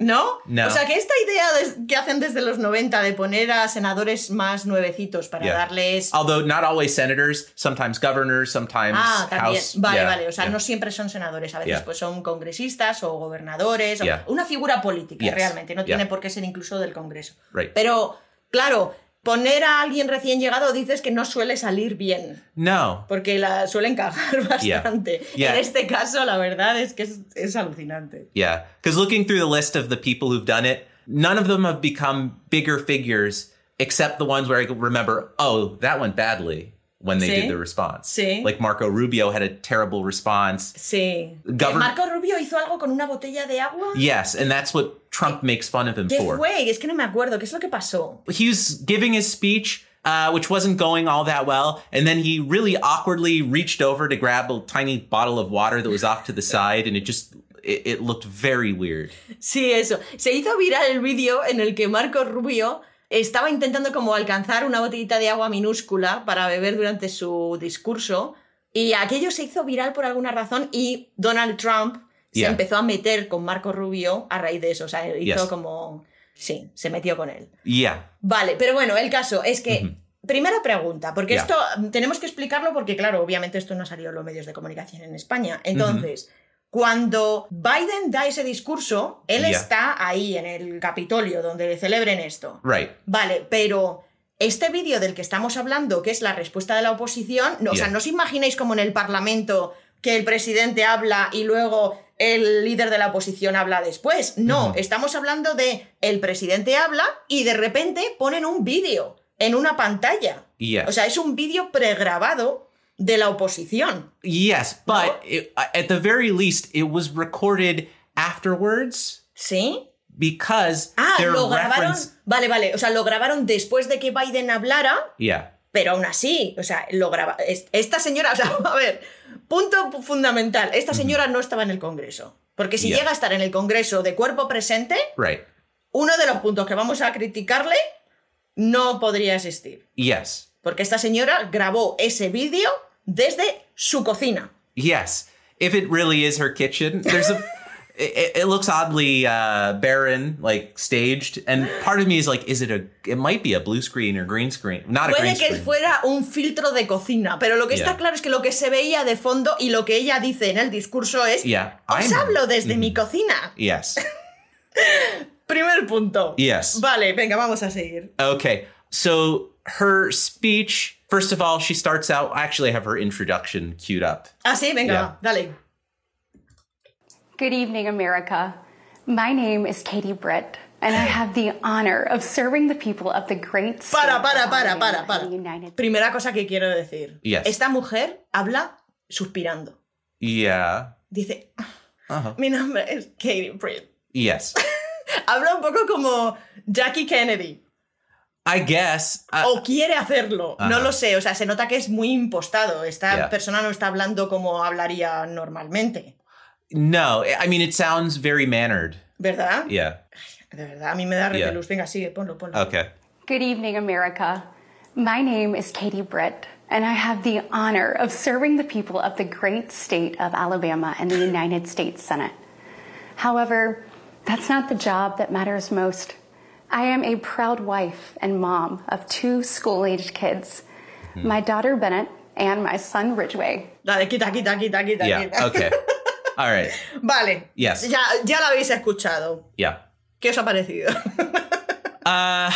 Speaker 1: ¿No? ¿No? O sea, que esta idea que hacen desde los 90 de poner a senadores más nuevecitos para darles. Although
Speaker 2: not always senators, sometimes governors, sometimes. Ah, también. Vale, vale.
Speaker 1: O sea, no siempre son senadores. A veces pues son congresistas o gobernadores. una figura política, realmente. No tiene por qué ser incluso del Congreso. Pero, claro, poner a alguien recién llegado dices que no suele salir bien. No. Porque la suelen cagar bastante. En este caso, la verdad es que es, es alucinante.
Speaker 2: Yeah. Because looking through the list of the people who've done it, none of them have become bigger figures except the ones where I remember, oh, that went badly. when they did the response. Like Marco Rubio had a terrible response. Govern- Marco
Speaker 1: Rubio hizo algo con una botella de agua. Yes, and
Speaker 2: that's what Trump ¿Qué? makes fun of him ¿Qué for.
Speaker 1: Fue? Es que no me acuerdo. ¿Qué es lo que pasó?
Speaker 2: He was giving his speech. Uh, which wasn't going all that well. And then he really awkwardly reached over to grab a tiny bottle of water that was off to the side, and it just it, it looked very weird.
Speaker 1: Sí, eso. Se hizo viral el vídeo en el que Marco Rubio estaba intentando como alcanzar una botellita de agua minúscula para beber durante su discurso y aquello se hizo viral por alguna razón y Donald Trump se empezó a meter con Marco Rubio a raíz de eso, o sea, hizo como... Sí, se metió con él. Ya. Vale, pero bueno, el caso es que... Primera pregunta, porque esto mm, tenemos que explicarlo porque, claro, obviamente esto no ha salido en los medios de comunicación en España. Entonces, cuando Biden da ese discurso, él está ahí en el Capitolio donde celebren esto. Right. Vale, pero este vídeo del que estamos hablando, que es la respuesta de la oposición, no, o sea, no os imagináis como en el Parlamento que el presidente habla y luego el líder de la oposición habla después. No, estamos hablando de el presidente habla y de repente ponen un vídeo en una pantalla. O sea, es un vídeo pregrabado de la oposición.
Speaker 2: Yes, but at the very least, it was recorded afterwards. Sí. Because ah, lo grabaron.
Speaker 1: Vale, vale. O sea, lo grabaron después de que Biden hablara. Yeah. Pero aún así, o sea, lo graba. Esta señora, o a ver, punto fundamental. Esta señora no estaba en el Congreso. Porque si llega a estar en el Congreso de cuerpo presente, right. uno de los puntos que vamos a criticarle no podría existir. Yes. Porque esta señora grabó ese vídeo desde su cocina.
Speaker 2: Yes, if it really is her kitchen, there's a it, looks oddly uh, barren, like staged, and part of me is like, is it a? It might be a blue screen or green screen, not Puede a green que
Speaker 1: fuera un filtro de cocina, pero lo que está claro es que lo que se veía de fondo y lo que ella dice en el discurso es, yeah, os hablo desde mi mm-hmm. cocina. Yes. Primer punto. Yes. Vale, venga, vamos a seguir.
Speaker 2: Okay, so her speech, first of all, she starts out. I actually have her introduction queued up.
Speaker 1: Ah, sí, venga, yeah. dale. Good evening, America. My name is Katie Britt, and I have the honor of serving the people of the great Para, para, para, para, para. Primera cosa que quiero decir. Yes. Esta mujer habla suspirando.
Speaker 2: Yeah. Dice, uh-huh. Ah,
Speaker 1: mi nombre es Katie Britt. Yes. habla un poco como Jackie Kennedy.
Speaker 2: I guess.
Speaker 1: Uh, o quiere hacerlo. Ajá. No lo sé. O sea, se nota que es muy impostado. Esta yeah. persona no está hablando como hablaría normalmente.
Speaker 2: No, I mean, it sounds very mannered. ¿Verdad? Yeah.
Speaker 1: de verdad, a mí me da Venga, sigue, ponlo, ponlo. Okay. Good evening, America. My name is Katie Britt, and I have the
Speaker 4: honor of serving the people of the great state of Alabama and the United States Senate. However, that's not the job that matters most. I am a proud
Speaker 1: wife and mom of two school aged kids hmm. my daughter Bennett and my son Ridgeway. Dale, quita, quita, quita, quita. Yeah, okay. All right. Vale. Yes. Ya, ya lo habéis escuchado. Yeah. ¿Qué os ha parecido? uh,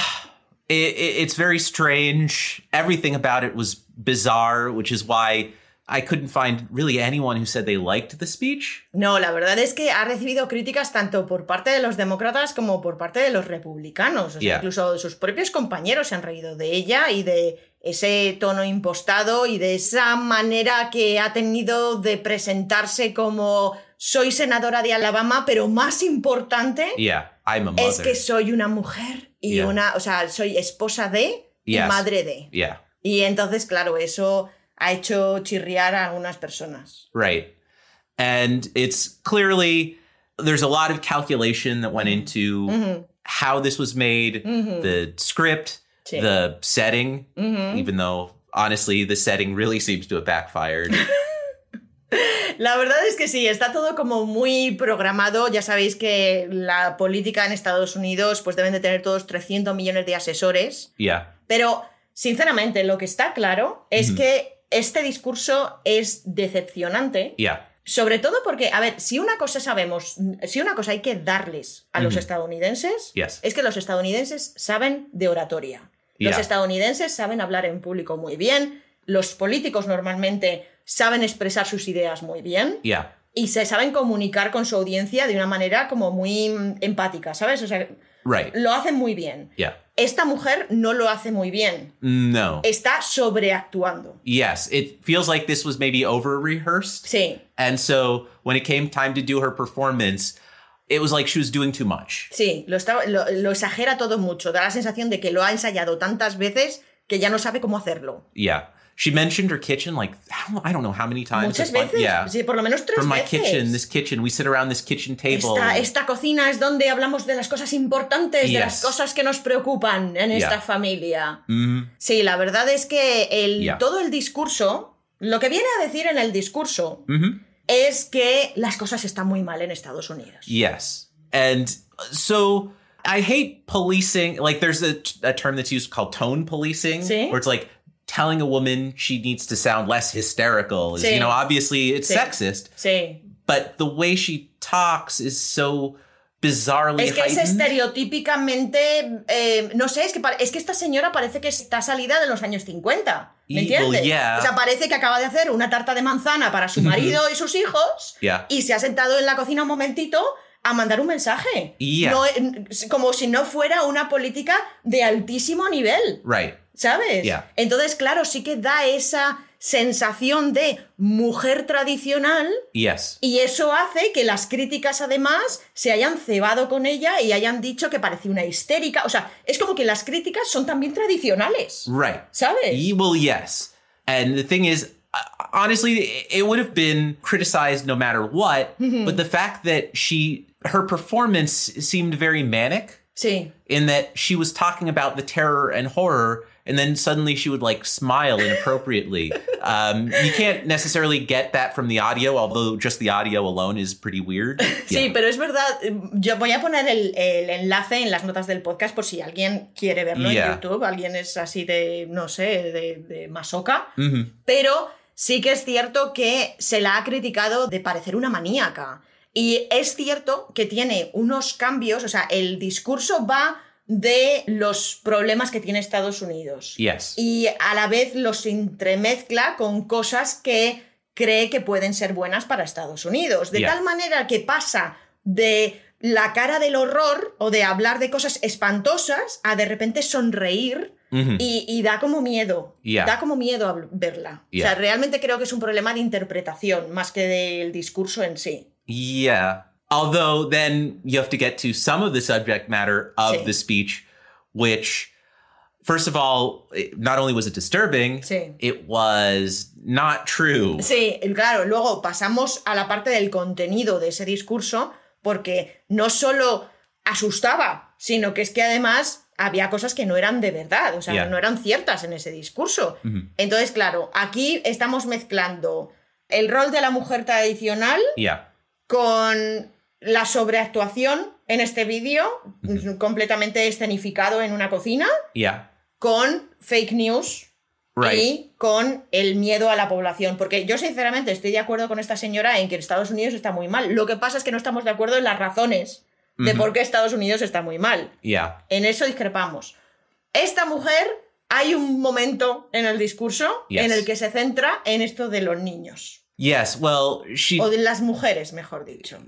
Speaker 2: it, it, it's very strange. Everything about it was bizarre, which is why I couldn't find really anyone who said they liked the speech.
Speaker 1: No, la verdad es que ha recibido críticas tanto por parte de los demócratas como por parte de los republicanos. Incluso sus propios compañeros se han reído de ella y de ese tono impostado y de esa manera que ha tenido de presentarse como soy senadora de Alabama, pero más importante
Speaker 3: es que
Speaker 1: soy una mujer y una, o sea, soy esposa de y madre de. Y entonces, claro, eso ha hecho chirriar a algunas personas.
Speaker 2: Right. And it's clearly there's a lot of calculation that went mm-hmm. into mm-hmm. how this was made, mm-hmm. the script, the setting, even though honestly the setting really seems to have backfired.
Speaker 1: La verdad es que sí, está todo como muy programado. Ya sabéis que la política en Estados Unidos, pues deben de tener todos 300 millones de asesores. Yeah. Pero, sinceramente, lo que está claro es que este discurso es decepcionante. Sobre todo porque, a ver, si una cosa sabemos, si una cosa hay que darles a los estadounidenses, es que los estadounidenses saben de oratoria. Los estadounidenses saben hablar en público muy bien, los políticos normalmente saben expresar sus ideas muy bien. Y se saben comunicar con su audiencia de una manera como muy mm, empática, ¿sabes? O sea, Right. Lo hace muy bien. Yeah. Esta mujer no lo hace muy bien. No. Está sobreactuando.
Speaker 2: Yes, it feels like this was maybe over rehearsed. Sí. And so when it came time to do her performance, it was like she was doing too much.
Speaker 1: Sí, lo, lo exagera todo mucho. Da la sensación de que lo ha ensayado tantas veces que ya no sabe cómo hacerlo.
Speaker 2: Yeah. She mentioned her kitchen like I don't know how many times. Muchas veces. My, yeah. Sí,
Speaker 1: por lo menos tres From my veces. kitchen,
Speaker 2: this kitchen, we sit around this kitchen table. Esta, esta
Speaker 1: cocina es donde hablamos de las cosas importantes, yes. de las cosas que nos preocupan en yeah. esta familia. Mm. Sí, la verdad es que el, yeah. todo el discurso, lo que viene a decir en el discurso mm -hmm. es que las cosas están muy mal en Estados Unidos.
Speaker 2: Yes. And so I hate policing. Like, there's a, a term that's used called tone policing, ¿Sí? where it's like telling a woman she needs to sound less hysterical is, you know, obviously it's sexist. But the way she talks is so bizarrely Es que es
Speaker 1: estereotípicamente, eh, no sé, es que, es que esta señora parece que está salida de los años 50. ¿Me entiendes? O sea, parece que acaba de hacer una tarta de manzana para su mm-hmm. marido y sus hijos y se ha sentado en la cocina un momentito a mandar un mensaje. No, como si no fuera una política de altísimo nivel. Right. ¿Sabes? Entonces, claro, sí que da esa sensación de mujer tradicional. Y eso hace que las críticas, además, se hayan cebado con ella y hayan dicho que parecía una histérica. O sea, es como que las críticas son también tradicionales. Right. ¿Sabes?
Speaker 2: Well, yes. And the thing is, uh, honestly, it would have been criticized no matter what. Mm-hmm. But the fact that she, her performance seemed very manic. Sí. In that she was talking about the terror and horror and then suddenly she would like smile inappropriately. um, you can't necessarily get that from the audio, although just the audio alone is pretty weird. Sí,
Speaker 1: pero es verdad. Mm, yo voy a poner el, enlace en las notas del podcast por si alguien quiere verlo en YouTube, alguien es así de, no sé, de, de masoca. Mm-hmm. Pero sí que es cierto que se la ha criticado de parecer una maníaca. Y es cierto que tiene unos cambios, o sea, el discurso va de los problemas que tiene Estados Unidos.
Speaker 3: Y
Speaker 1: a la vez los entremezcla con cosas que cree que pueden ser buenas para Estados Unidos. De tal manera que pasa de la cara del horror o de hablar de cosas espantosas a de repente sonreír mm-hmm. y, da como miedo. Da como miedo verla. O sea, realmente creo que es un problema de interpretación más que del discurso en sí.
Speaker 2: Yeah. Although then you have to get to some of the subject matter of the speech, which, first of all, not only was it disturbing, it was not true.
Speaker 1: Sí, claro. Luego pasamos a la parte del contenido de ese discurso, porque no solo asustaba, sino que es que además había cosas que no eran de verdad, o sea, no eran ciertas en ese discurso. Entonces, claro, aquí estamos mezclando el rol de la mujer tradicional con la sobreactuación en este vídeo, completamente escenificado en una cocina, con fake news y con el miedo a la población. Porque yo sinceramente estoy de acuerdo con esta señora en que Estados Unidos está muy mal. Lo que pasa es que no estamos de acuerdo en las razones de por qué Estados Unidos está muy mal.
Speaker 3: En
Speaker 1: eso discrepamos. Esta mujer hay un momento en el discurso en el que se centra en esto de los niños.
Speaker 2: Yes, well, she. O de
Speaker 1: las mujeres, mejor dicho.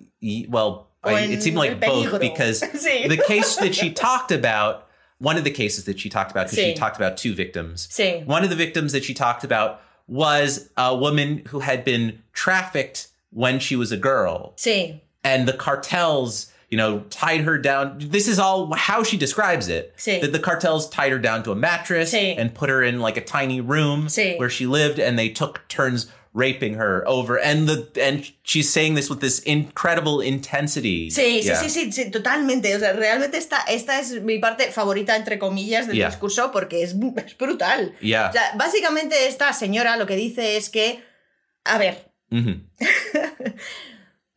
Speaker 2: well, I, it seemed like both because sí. the case that she talked about, one of the cases that she talked about, because sí. she talked about two victims. Sí. One of the victims that she talked about was a woman who had been trafficked when she was a girl. Sí. And the cartels, you know, tied her down. This is all how she describes it. Sí. That the cartels tied her down to a mattress sí. and put her in like a tiny room sí. where she lived, and they took turns raping her over and the and she's saying this with this incredible intensity. Sí, sí,
Speaker 1: sí, totalmente, o sea, realmente esta esta es mi parte favorita entre comillas del discurso porque es, brutal. básicamente esta señora lo que dice es que a ver. Mm-hmm.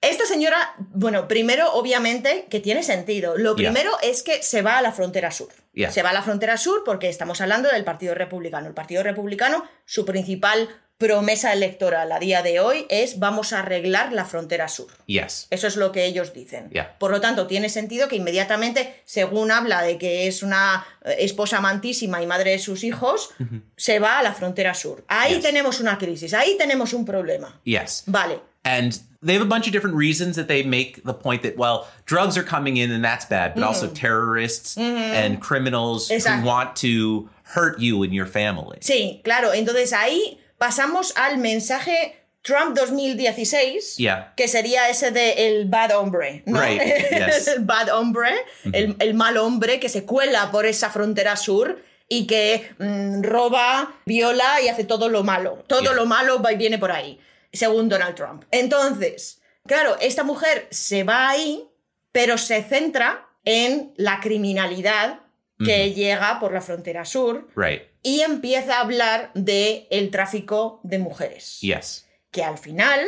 Speaker 1: Esta señora, bueno, primero, obviamente, que tiene sentido. Lo primero es que se va a la frontera sur. Se va a la frontera sur porque estamos hablando del Partido Republicano. El Partido Republicano, su principal promesa electoral a día de hoy es vamos a arreglar la frontera sur. Yes. Eso es lo que ellos dicen. Por lo tanto, tiene sentido que inmediatamente, según habla de que es una eh, esposa amantísima y madre de sus hijos, se va a la frontera sur. Ahí tenemos una crisis, ahí tenemos un problema. Yes. Vale.
Speaker 2: And they have a bunch of different reasons that they make the point that well drugs are coming in and that's bad but mm-hmm. also terrorists mm-hmm. and criminals who want to hurt you and your family.
Speaker 1: Sí, claro, entonces ahí pasamos al mensaje Trump 2016, que sería ese del el bad hombre, el bad hombre, el, mal hombre que se cuela por esa frontera sur y que mm, roba, viola y hace todo lo malo. Todo lo malo va y viene por ahí, según Donald Trump. Entonces, claro, esta mujer se va ahí, pero se centra en la criminalidad que llega por la frontera sur y empieza a hablar de el tráfico de mujeres. Yes. Que al final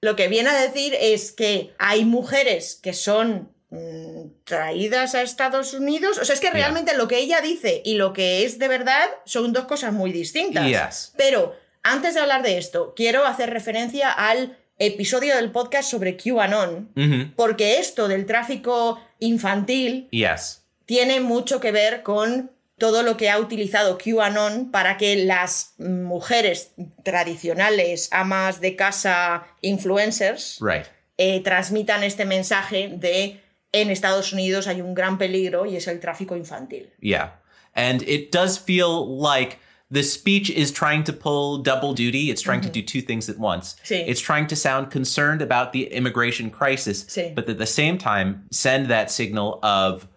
Speaker 1: lo que viene a decir es que hay mujeres que son mm, traídas a Estados Unidos, o sea, es que realmente lo que ella dice y lo que es de verdad son dos cosas muy distintas. Yes. Pero antes de hablar de esto, quiero hacer referencia al episodio del podcast sobre QAnon, mm-hmm. porque esto del tráfico infantil yes. tiene mucho que ver con todo lo que ha utilizado QAnon para que las mujeres tradicionales, amas de casa, influencers, eh, transmitan este mensaje de en Estados Unidos hay un gran peligro y es el tráfico infantil.
Speaker 2: Yeah. And it does feel like the speech is trying to pull double duty. It's trying to mm-hmm. do two things at once. It's trying to sound concerned about the immigration crisis, but at the same time, send that signal of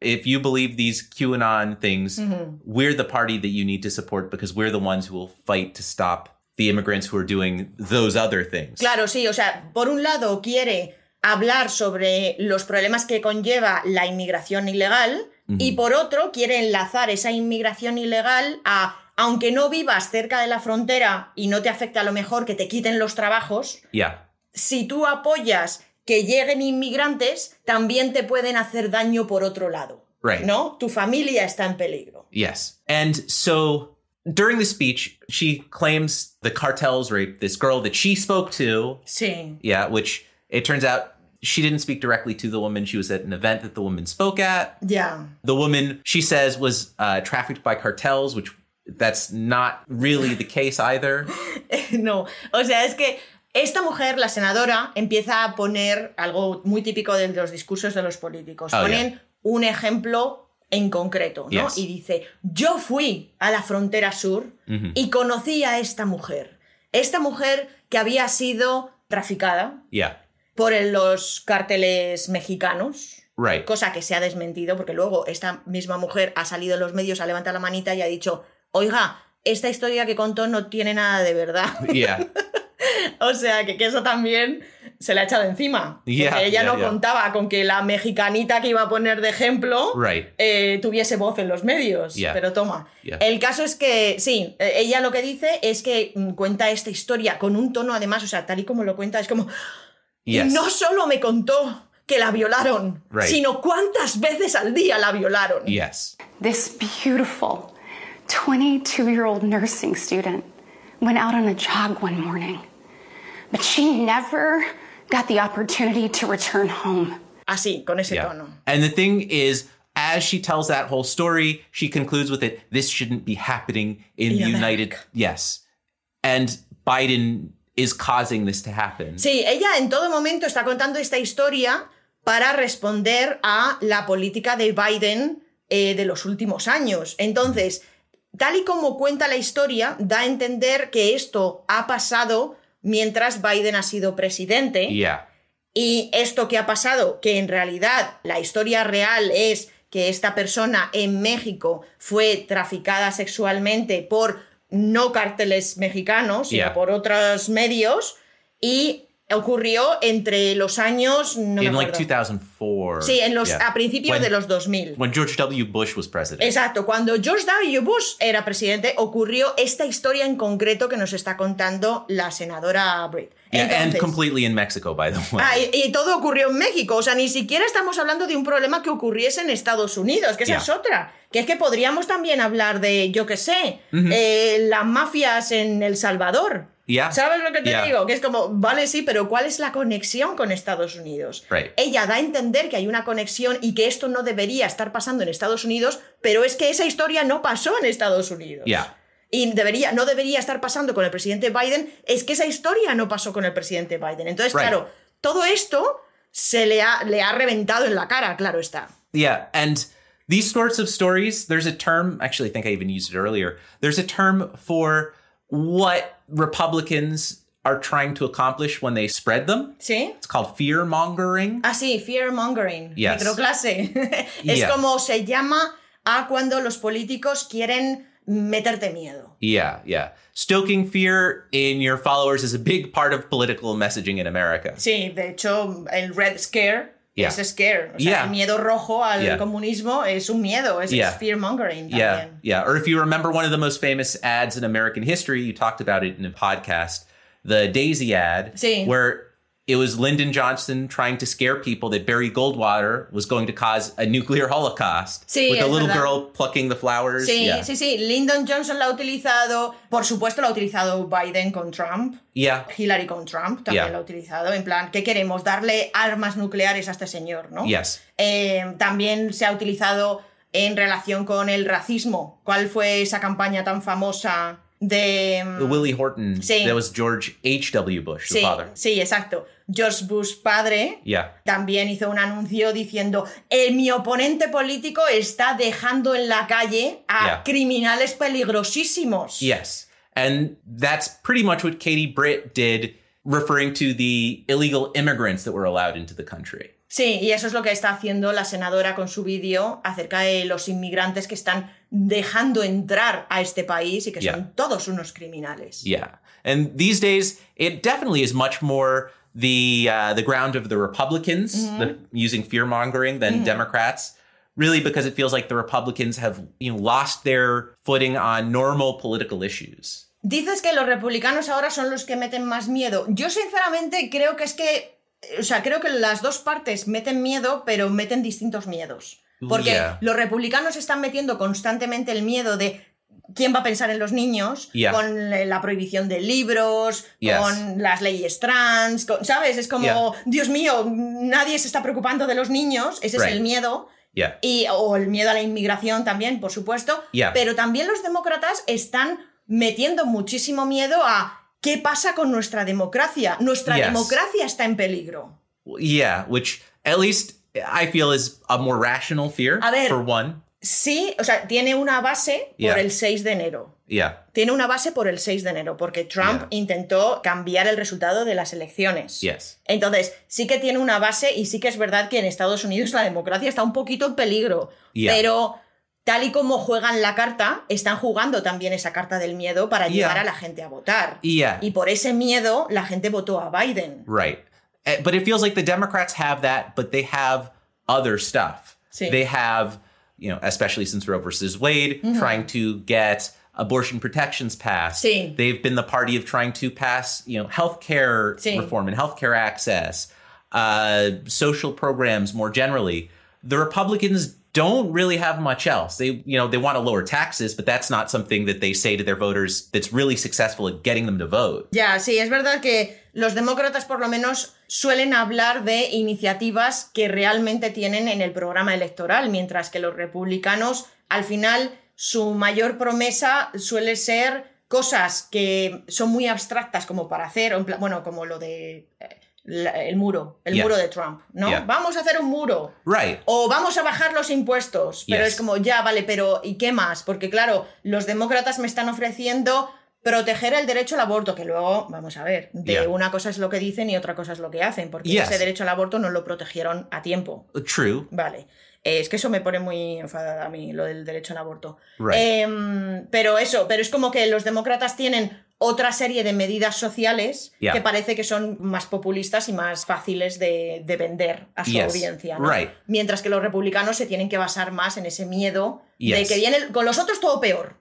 Speaker 2: if you believe these QAnon things, mm-hmm. we're the party that you need to support because we're the ones who will fight to stop the immigrants who are doing those other things.
Speaker 1: Claro, sí, o sea, por un lado quiere hablar sobre los problemas que conlleva la inmigración ilegal y por otro quiere enlazar esa inmigración ilegal a aunque no vivas cerca de la frontera y no te afecta a lo mejor que te quiten los trabajos. Ya. Si tú apoyas que lleguen inmigrantes también te pueden hacer daño por otro lado. Right. No, tu familia está en peligro.
Speaker 2: Yes. And so during the speech, she claims the cartels raped this girl that she spoke to. Sí. Yeah, which it turns out she didn't speak directly to the woman. She was at an event that the woman spoke at. Yeah. The woman, she says, was uh, trafficked by cartels, which that's not really the case either.
Speaker 1: no, o sea, es que Esta mujer, la senadora, empieza a poner algo muy típico de los discursos de los políticos. Ah, Ponen un ejemplo en concreto, ¿no? Y dice, yo fui a la frontera sur y conocí a esta mujer. Esta mujer que había sido traficada por los cárteles mexicanos. Cosa que se ha desmentido porque luego esta misma mujer ha salido en los medios, ha levantado la manita y ha dicho, oiga, esta historia que contó no tiene nada de verdad. o sea, que, eso también se le ha echado encima. ella no contaba con que la mexicanita que iba a poner de ejemplo eh, tuviese voz en los medios. Pero toma. El caso es que, sí, eh, ella lo que dice es que mm, cuenta esta historia con un tono, además, o sea, tal y como lo cuenta, es como. Y No solo me contó que la violaron, sino cuántas veces al día la violaron. Yes. This beautiful 22 year old nursing student went out on a jog one morning but she never got the opportunity to return home. Así, con ese tono.
Speaker 2: And the thing is, as she tells that whole story, she concludes with it, this shouldn't be happening in the United Yes. And Biden is causing this to happen.
Speaker 1: Sí, ella en todo momento está contando esta historia para responder a la política de Biden eh, de los últimos años. Entonces, tal y como cuenta la historia, da a entender que esto ha pasado mientras Biden ha sido presidente. Y esto que ha pasado, que en realidad la historia real es que esta persona en México fue traficada sexualmente por no cárteles mexicanos, sino por otros medios, y Ocurrió entre los años. En
Speaker 2: 2004. Sí, en los, a principios de los 2000. Cuando George W. Bush was president.
Speaker 1: Exacto, cuando George W. Bush era presidente, ocurrió esta historia en concreto que nos está contando la senadora Britt. and
Speaker 2: completely in Mexico, by the way.
Speaker 1: y, todo ocurrió en México. O sea, ni siquiera estamos hablando de un problema que ocurriese en Estados Unidos, que esa es otra. Que es que podríamos también hablar de, yo qué sé, mm-hmm. eh, las mafias en El Salvador. ¿Sabes lo que te digo? Que es como, vale, sí, pero ¿cuál es la conexión con Estados Unidos? Ella da a entender que hay una conexión y que esto no debería estar pasando en Estados Unidos, pero es que esa historia no pasó en Estados Unidos. ya Y debería, no debería estar pasando con el presidente Biden, es que esa historia no pasó con el presidente Biden. Entonces, claro, todo esto se le ha, le ha reventado en la cara, claro está.
Speaker 2: Yeah, and these sorts of stories, there's a term, actually, I think I even used it earlier. There's a term for what Republicans are trying to accomplish when they spread them. Sí. It's called fear mongering.
Speaker 1: Ah, sí, fear mongering. Yes. Microclase. es yes. como se llama a cuando los políticos quieren meterte miedo.
Speaker 2: Yeah, yeah. Stoking fear in your followers is a big part of political messaging in America.
Speaker 1: Sí, de hecho, el Red Scare yeah. es scare. O sea, yeah. el miedo rojo al yeah. comunismo es un miedo, es, yeah. fear mongering. Yeah,
Speaker 2: yeah. Or if you remember one of the most famous ads in American history, you talked about it in a podcast, the Daisy ad, sí. where it was Lyndon Johnson trying to scare people that Barry Goldwater was going to cause a nuclear holocaust sí, with a little girl plucking the flowers.
Speaker 3: Sí, sí,
Speaker 1: sí. Lyndon Johnson la ha utilizado, por supuesto lo ha utilizado Biden con Trump. Yeah. Hillary con Trump también la lo ha utilizado. En plan, ¿qué queremos? Darle armas nucleares a este señor, ¿no? Eh, también se ha utilizado en relación con el racismo. ¿Cuál fue esa campaña tan famosa? De, mm,
Speaker 2: Willie Horton, sí. that was George H.W. Bush, sí, su padre.
Speaker 1: Sí, exacto George Bush padre también hizo un anuncio diciendo, el eh, mi oponente político está dejando en la calle a criminales peligrosísimos.
Speaker 2: Yes. And that's pretty much what Katie Britt did, referring to the illegal immigrants that were allowed into the country.
Speaker 1: Sí, y eso es lo que está haciendo la senadora con su vídeo acerca de los inmigrantes que están dejando entrar a este país y que son todos unos criminales.
Speaker 2: Yeah. And these days, it definitely is much more the uh, the ground of the Republicans mm-hmm. the, using fear mongering than mm-hmm. Democrats. Really, because it feels like the Republicans have you know, lost their footing on normal political issues.
Speaker 1: Dices que los republicanos ahora son los que meten más miedo. Yo sinceramente creo que es que, o sea, creo que las dos partes meten miedo, pero meten distintos miedos. Porque yeah. los republicanos están metiendo constantemente el miedo de ¿Quién va a pensar en los niños? Con la prohibición de libros, con las leyes trans, ¿sabes? Es como, Dios mío, nadie se está preocupando de los niños, ese es el miedo. Y, o el miedo a la inmigración también, por supuesto. Pero también los demócratas están metiendo muchísimo miedo a ¿qué pasa con nuestra democracia? Nuestra democracia está en peligro.
Speaker 2: Yeah, which at least I feel is a more rational fear for one.
Speaker 1: Sí, o sea, tiene una base por el 6 de enero. Ya. Tiene una base por el 6 de enero, porque Trump intentó cambiar el resultado de las elecciones. Yes. Entonces, sí que tiene una base y sí que es verdad que en Estados Unidos la democracia está un poquito en peligro, pero tal y como juegan la carta, están jugando también esa carta del miedo para llevar a la gente a votar. Y por ese miedo la gente votó a Biden.
Speaker 2: Right. Eh, but it feels like the Democrats have that, but they have other stuff. They have you know, especially since Roe versus Wade, mm-hmm. trying to get abortion protections passed. they They've been the party of trying to pass, you know, healthcare sí. reform and healthcare access, uh, social programs more generally. The Republicans don't really have much else. They, you know, they want to lower taxes, but that's not something that they say to their voters that's really successful at getting them to vote.
Speaker 1: Yeah, sí, es verdad que los demócratas por lo menos suelen hablar de iniciativas que realmente tienen en el programa electoral, mientras que los republicanos al final su mayor promesa suele ser cosas que son muy abstractas como para hacer, bueno, como lo de eh, el muro, el muro de Trump, ¿no? Vamos a hacer un muro. Right. O vamos a bajar los impuestos. Pero es como, ya, vale, pero ¿y qué más? Porque claro, los demócratas me están ofreciendo proteger el derecho al aborto, que luego, vamos a ver, de una cosa es lo que dicen y otra cosa es lo que hacen, porque ese derecho al aborto no lo protegieron a tiempo. Uh, true. Vale. Eh, es que eso me pone muy enfadada a mí, lo del derecho al aborto. Em, pero eso, pero es como que los demócratas tienen otra serie de medidas sociales que parece que son más populistas y más fáciles de, vender a su audiencia. Mientras que los republicanos se tienen que basar más en ese miedo de que viene con los otros todo peor.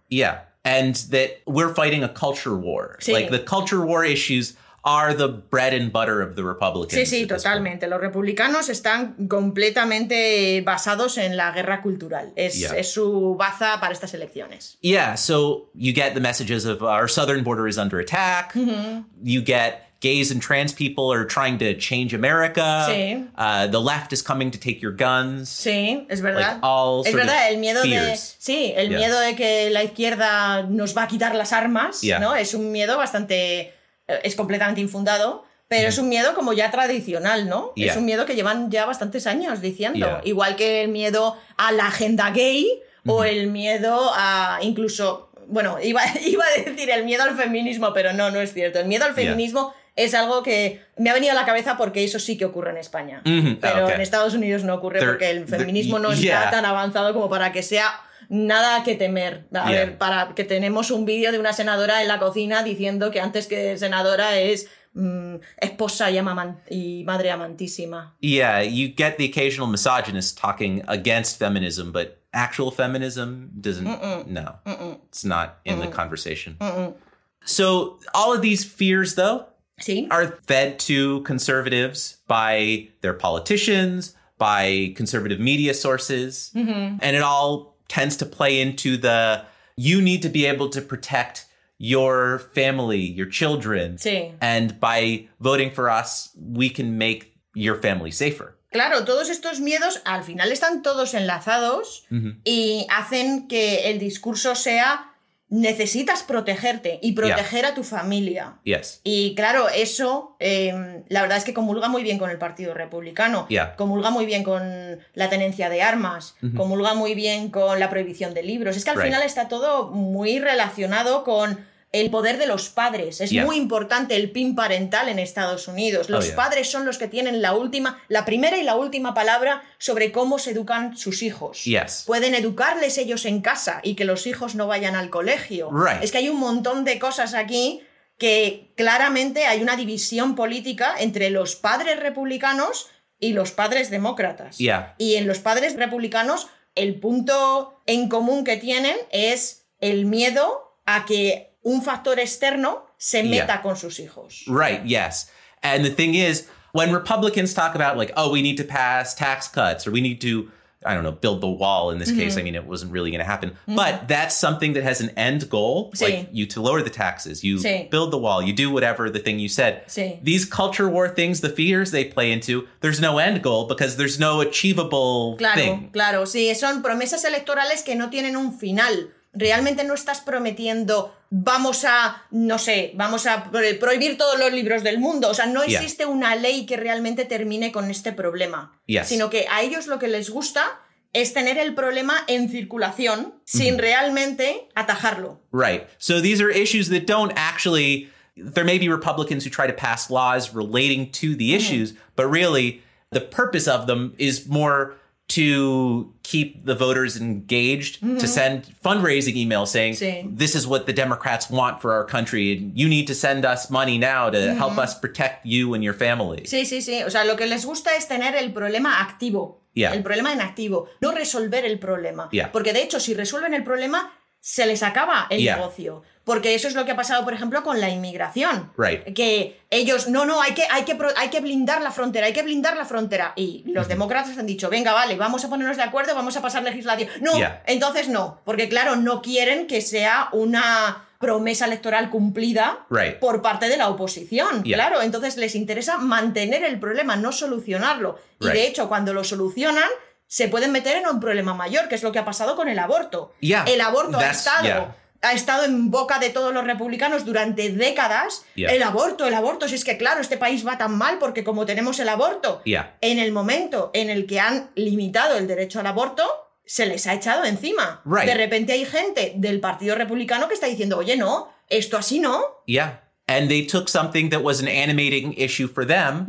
Speaker 2: and that we're fighting a culture war. Sí. Like the culture war issues are the bread and butter of the Republicans. Sí, sí,
Speaker 1: totalmente. Los republicanos están completamente basados en la guerra cultural. Es, yeah. es, su baza para estas elecciones.
Speaker 2: Yeah, so you get the messages of our southern border is under attack. Mm -hmm. You get gays and trans people are trying to change America. Sí. Uh, the left is coming to take your guns.
Speaker 1: Sí, es verdad. es verdad, el miedo de sí, el miedo de que la izquierda nos va a quitar las armas, ¿no? Es un miedo bastante eh, es completamente infundado. Pero es un miedo como ya tradicional, ¿no? Es un miedo que llevan ya bastantes años diciendo. Igual que el miedo a la agenda gay o mm-hmm. el miedo a incluso, bueno, iba, iba, a decir el miedo al feminismo, pero no, no es cierto. El miedo al feminismo es algo que me ha venido a la cabeza porque eso sí que ocurre en España.
Speaker 3: Pero en Estados
Speaker 1: Unidos no ocurre porque el feminismo no está tan avanzado como para que sea nada que temer. A ver, para que tenemos un vídeo de una senadora en la cocina diciendo que antes que senadora es mm, esposa y, y madre amantísima.
Speaker 2: Yeah, you get the occasional misogynist talking against feminism, but actual feminism doesn't. No, it's not in the conversation. So, all of these fears, though, Are fed to conservatives by their politicians, by conservative media sources. Mm-hmm. And it all tends to play into the you need to be able to protect your family, your children. And by voting for us, we can make your family safer.
Speaker 1: Claro, todos estos miedos al final están todos enlazados uh-huh. y hacen que el discurso sea necesitas protegerte y proteger a tu familia. Y claro, eso em, la verdad es que comulga muy bien con el Partido Republicano, comulga muy bien con la tenencia de armas, comulga muy bien con la prohibición de libros. Es que al final está todo muy relacionado con el poder de los padres. Es muy importante el PIN parental en Estados Unidos. Los padres son los que tienen la última, la primera y la última palabra sobre cómo se educan sus hijos. Pueden educarles ellos en casa y que los hijos no vayan al colegio. Es que hay un montón de cosas aquí que claramente hay una división política entre los padres republicanos y los padres demócratas. Y en los padres republicanos el punto en común que tienen es el miedo a que un factor externo se meta yeah. con sus hijos.
Speaker 2: Right, yes. And the thing is, when Republicans talk about like, oh, we need to pass tax cuts or we need to I don't know, build the wall in this mm -hmm. case. I mean, it wasn't really going to happen, mm -hmm. but that's something that has an end goal, sí. like you to lower the taxes, you sí. build the wall, you do whatever the thing you said. Sí. These culture war things, the fears they play into, there's no end goal because there's no achievable claro, thing.
Speaker 1: Claro, sí, son promesas electorales que no tienen un final. Realmente no estás prometiendo vamos a, no sé, vamos a prohibir todos los libros del mundo. O sea, no existe una ley que realmente termine con este problema, yes. sino que a ellos lo que les gusta es tener el problema en circulación sin mm-hmm. realmente atajarlo.
Speaker 2: Right. So these are issues that don't actually there may be Republicans who try to pass laws relating to the mm-hmm. issues, but really the purpose of them is more to keep the voters engaged mm-hmm. to send fundraising emails saying this is what the democrats want for our country and you need to send us money now to mm-hmm. help us protect you and your family.
Speaker 1: Sí, sí, sí, o sea, lo que les gusta es tener el problema activo. Yeah. El problema en activo, no resolver el problema, yeah. porque de hecho si resuelven el problema se les acaba el yeah. negocio. Porque eso es lo que ha pasado, por ejemplo, con la inmigración. Que ellos, no, no, hay que, hay, que, hay que blindar la frontera, hay que blindar la frontera. Y los demócratas han dicho, venga, vale, vamos a ponernos de acuerdo, vamos a pasar legislación. No, entonces no, porque claro, no quieren que sea una promesa electoral cumplida por parte de la oposición. Claro, entonces les interesa mantener el problema, no solucionarlo. Y de hecho, cuando lo solucionan, se pueden meter en un problema mayor, que es lo que ha pasado con el aborto. El aborto ha estado ha estado en boca de todos los republicanos durante décadas. El aborto, el aborto. Si es que, claro, este país va tan mal porque como tenemos el aborto, en el momento en el que han limitado el derecho al aborto, se les ha echado encima. De repente hay gente del Partido Republicano que está diciendo, oye, no, esto así no.
Speaker 2: Yeah. And they took something that was an animating issue for them.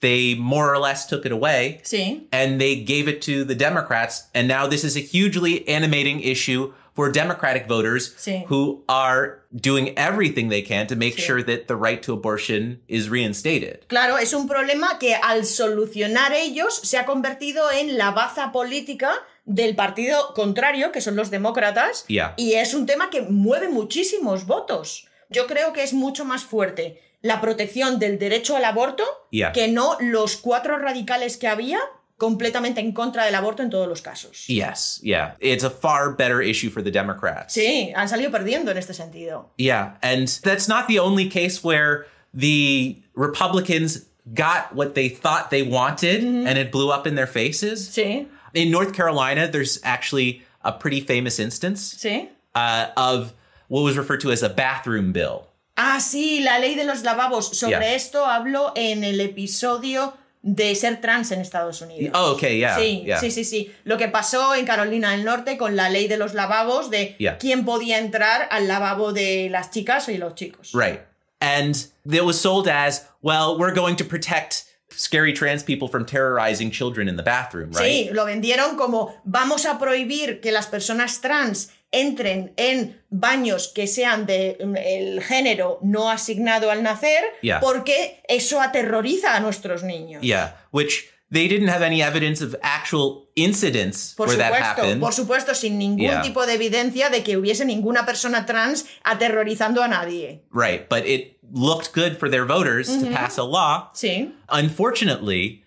Speaker 2: They more or less took it away. Sí. And they gave it to the Democrats. And now this is a hugely animating issue for Democratic voters who are doing everything they can to make sure that the right to abortion is reinstated.
Speaker 1: Claro, es un problema que al solucionar ellos se ha convertido en la baza política del partido contrario, que son los demócratas, y es un tema que mueve muchísimos votos. Yo creo que es mucho más fuerte la protección del derecho al aborto que no los cuatro radicales que había completamente en contra del aborto en todos los casos.
Speaker 2: Yes, yeah. It's a far better issue for the Democrats.
Speaker 1: Sí, han salido perdiendo en este sentido.
Speaker 2: Yeah, and that's not the only case where the Republicans got what they thought they wanted mm-hmm. and it blew up in their faces. Sí. In North Carolina, there's actually a pretty famous instance sí. uh, of what was referred to as a bathroom bill.
Speaker 1: Ah, sí, la ley de los lavabos. Sobre esto hablo en el episodio de ser trans en Estados Unidos.
Speaker 2: Oh, okay,
Speaker 3: yeah, sí, sí,
Speaker 1: sí, sí. Lo que pasó en Carolina del Norte con la ley de los lavabos de quién podía entrar al lavabo de las chicas y los chicos.
Speaker 2: Right. And it was sold as, well, we're going to protect scary trans people from terrorizing children in the
Speaker 4: bathroom, right? Sí,
Speaker 1: lo vendieron como vamos a prohibir que las personas trans entren en baños que sean del mm, el género no asignado al nacer, porque eso aterroriza a nuestros niños.
Speaker 2: Yeah, which they didn't have any evidence of actual incidents por where supuesto, that happened. Por
Speaker 1: supuesto, sin ningún tipo de evidencia de que hubiese ninguna persona trans aterrorizando a nadie.
Speaker 2: Right, but it looked good for their voters to pass a law. Sí. Unfortunately,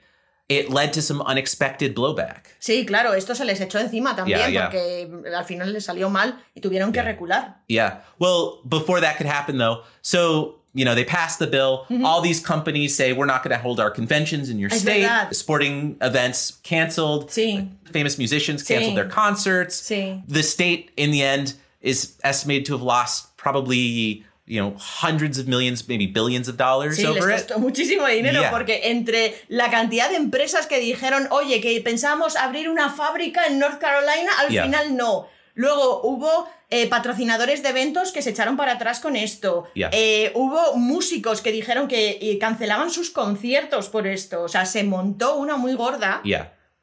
Speaker 2: it led to some unexpected blowback.
Speaker 1: Sí, claro, esto se les echó encima también yeah, yeah. porque eh, al final les salió mal y tuvieron que recular.
Speaker 2: Yeah. Well, before that could happen though, so you know, they passed the bill. Mm -hmm. All these companies say we're not going to hold our conventions in your es state. Verdad. Sporting events canceled. Sí. Famous musicians canceled sí. their concerts. Sí. The state in the end is estimated to have lost probably hundreds of millions, maybe billions of dollars sí, les
Speaker 1: muchísimo dinero porque entre la cantidad de empresas que dijeron, oye, que pensamos abrir una fábrica en North Carolina, al final no. Luego hubo eh, patrocinadores de eventos que se echaron para atrás con esto. Eh, hubo músicos que dijeron que eh, cancelaban sus conciertos por esto. O sea, se montó una muy gorda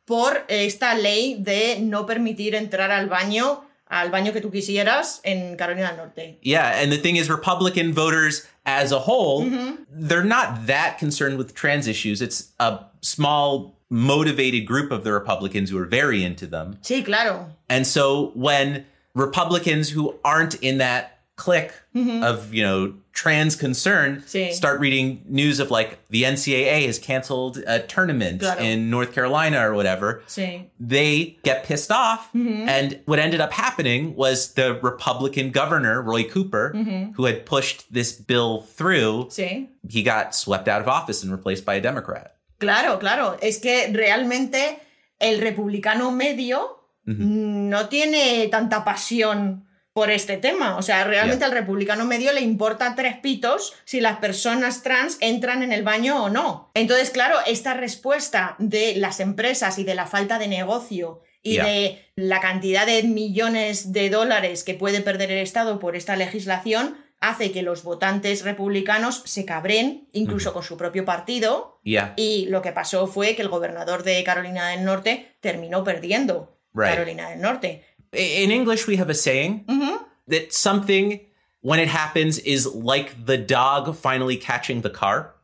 Speaker 1: por esta ley de no permitir entrar al baño al baño que tú quisieras en Carolina del Norte.
Speaker 2: Yeah, and the thing is, Republican voters as a whole, mm-hmm. they're not that concerned with trans issues. It's a small, motivated group of the Republicans who are very into them.
Speaker 1: Sí, claro.
Speaker 2: And so when Republicans who aren't in that click mm-hmm. of you know trans concern start reading news of like the ncaa has canceled a tournament in north carolina or whatever they get pissed off
Speaker 3: mm-hmm. and
Speaker 2: what ended up happening was the republican governor roy cooper mm-hmm. who had pushed this bill through he got swept out of office and replaced by a democrat
Speaker 1: claro claro es que realmente el republicano medio mm-hmm. no tiene tanta pasión por este tema. O sea, realmente al republicano medio le importa tres pitos si las personas trans entran en el baño o no. Entonces, claro, esta respuesta de las empresas y de la falta de negocio y de la cantidad de millones de dólares que puede perder el Estado por esta legislación hace que los votantes republicanos se cabren, incluso con su propio partido. Y lo que pasó fue que el gobernador de Carolina del Norte terminó perdiendo Carolina del Norte.
Speaker 2: En English, we have a saying mm-hmm. that something, when it happens, is like the dog finally catching the car.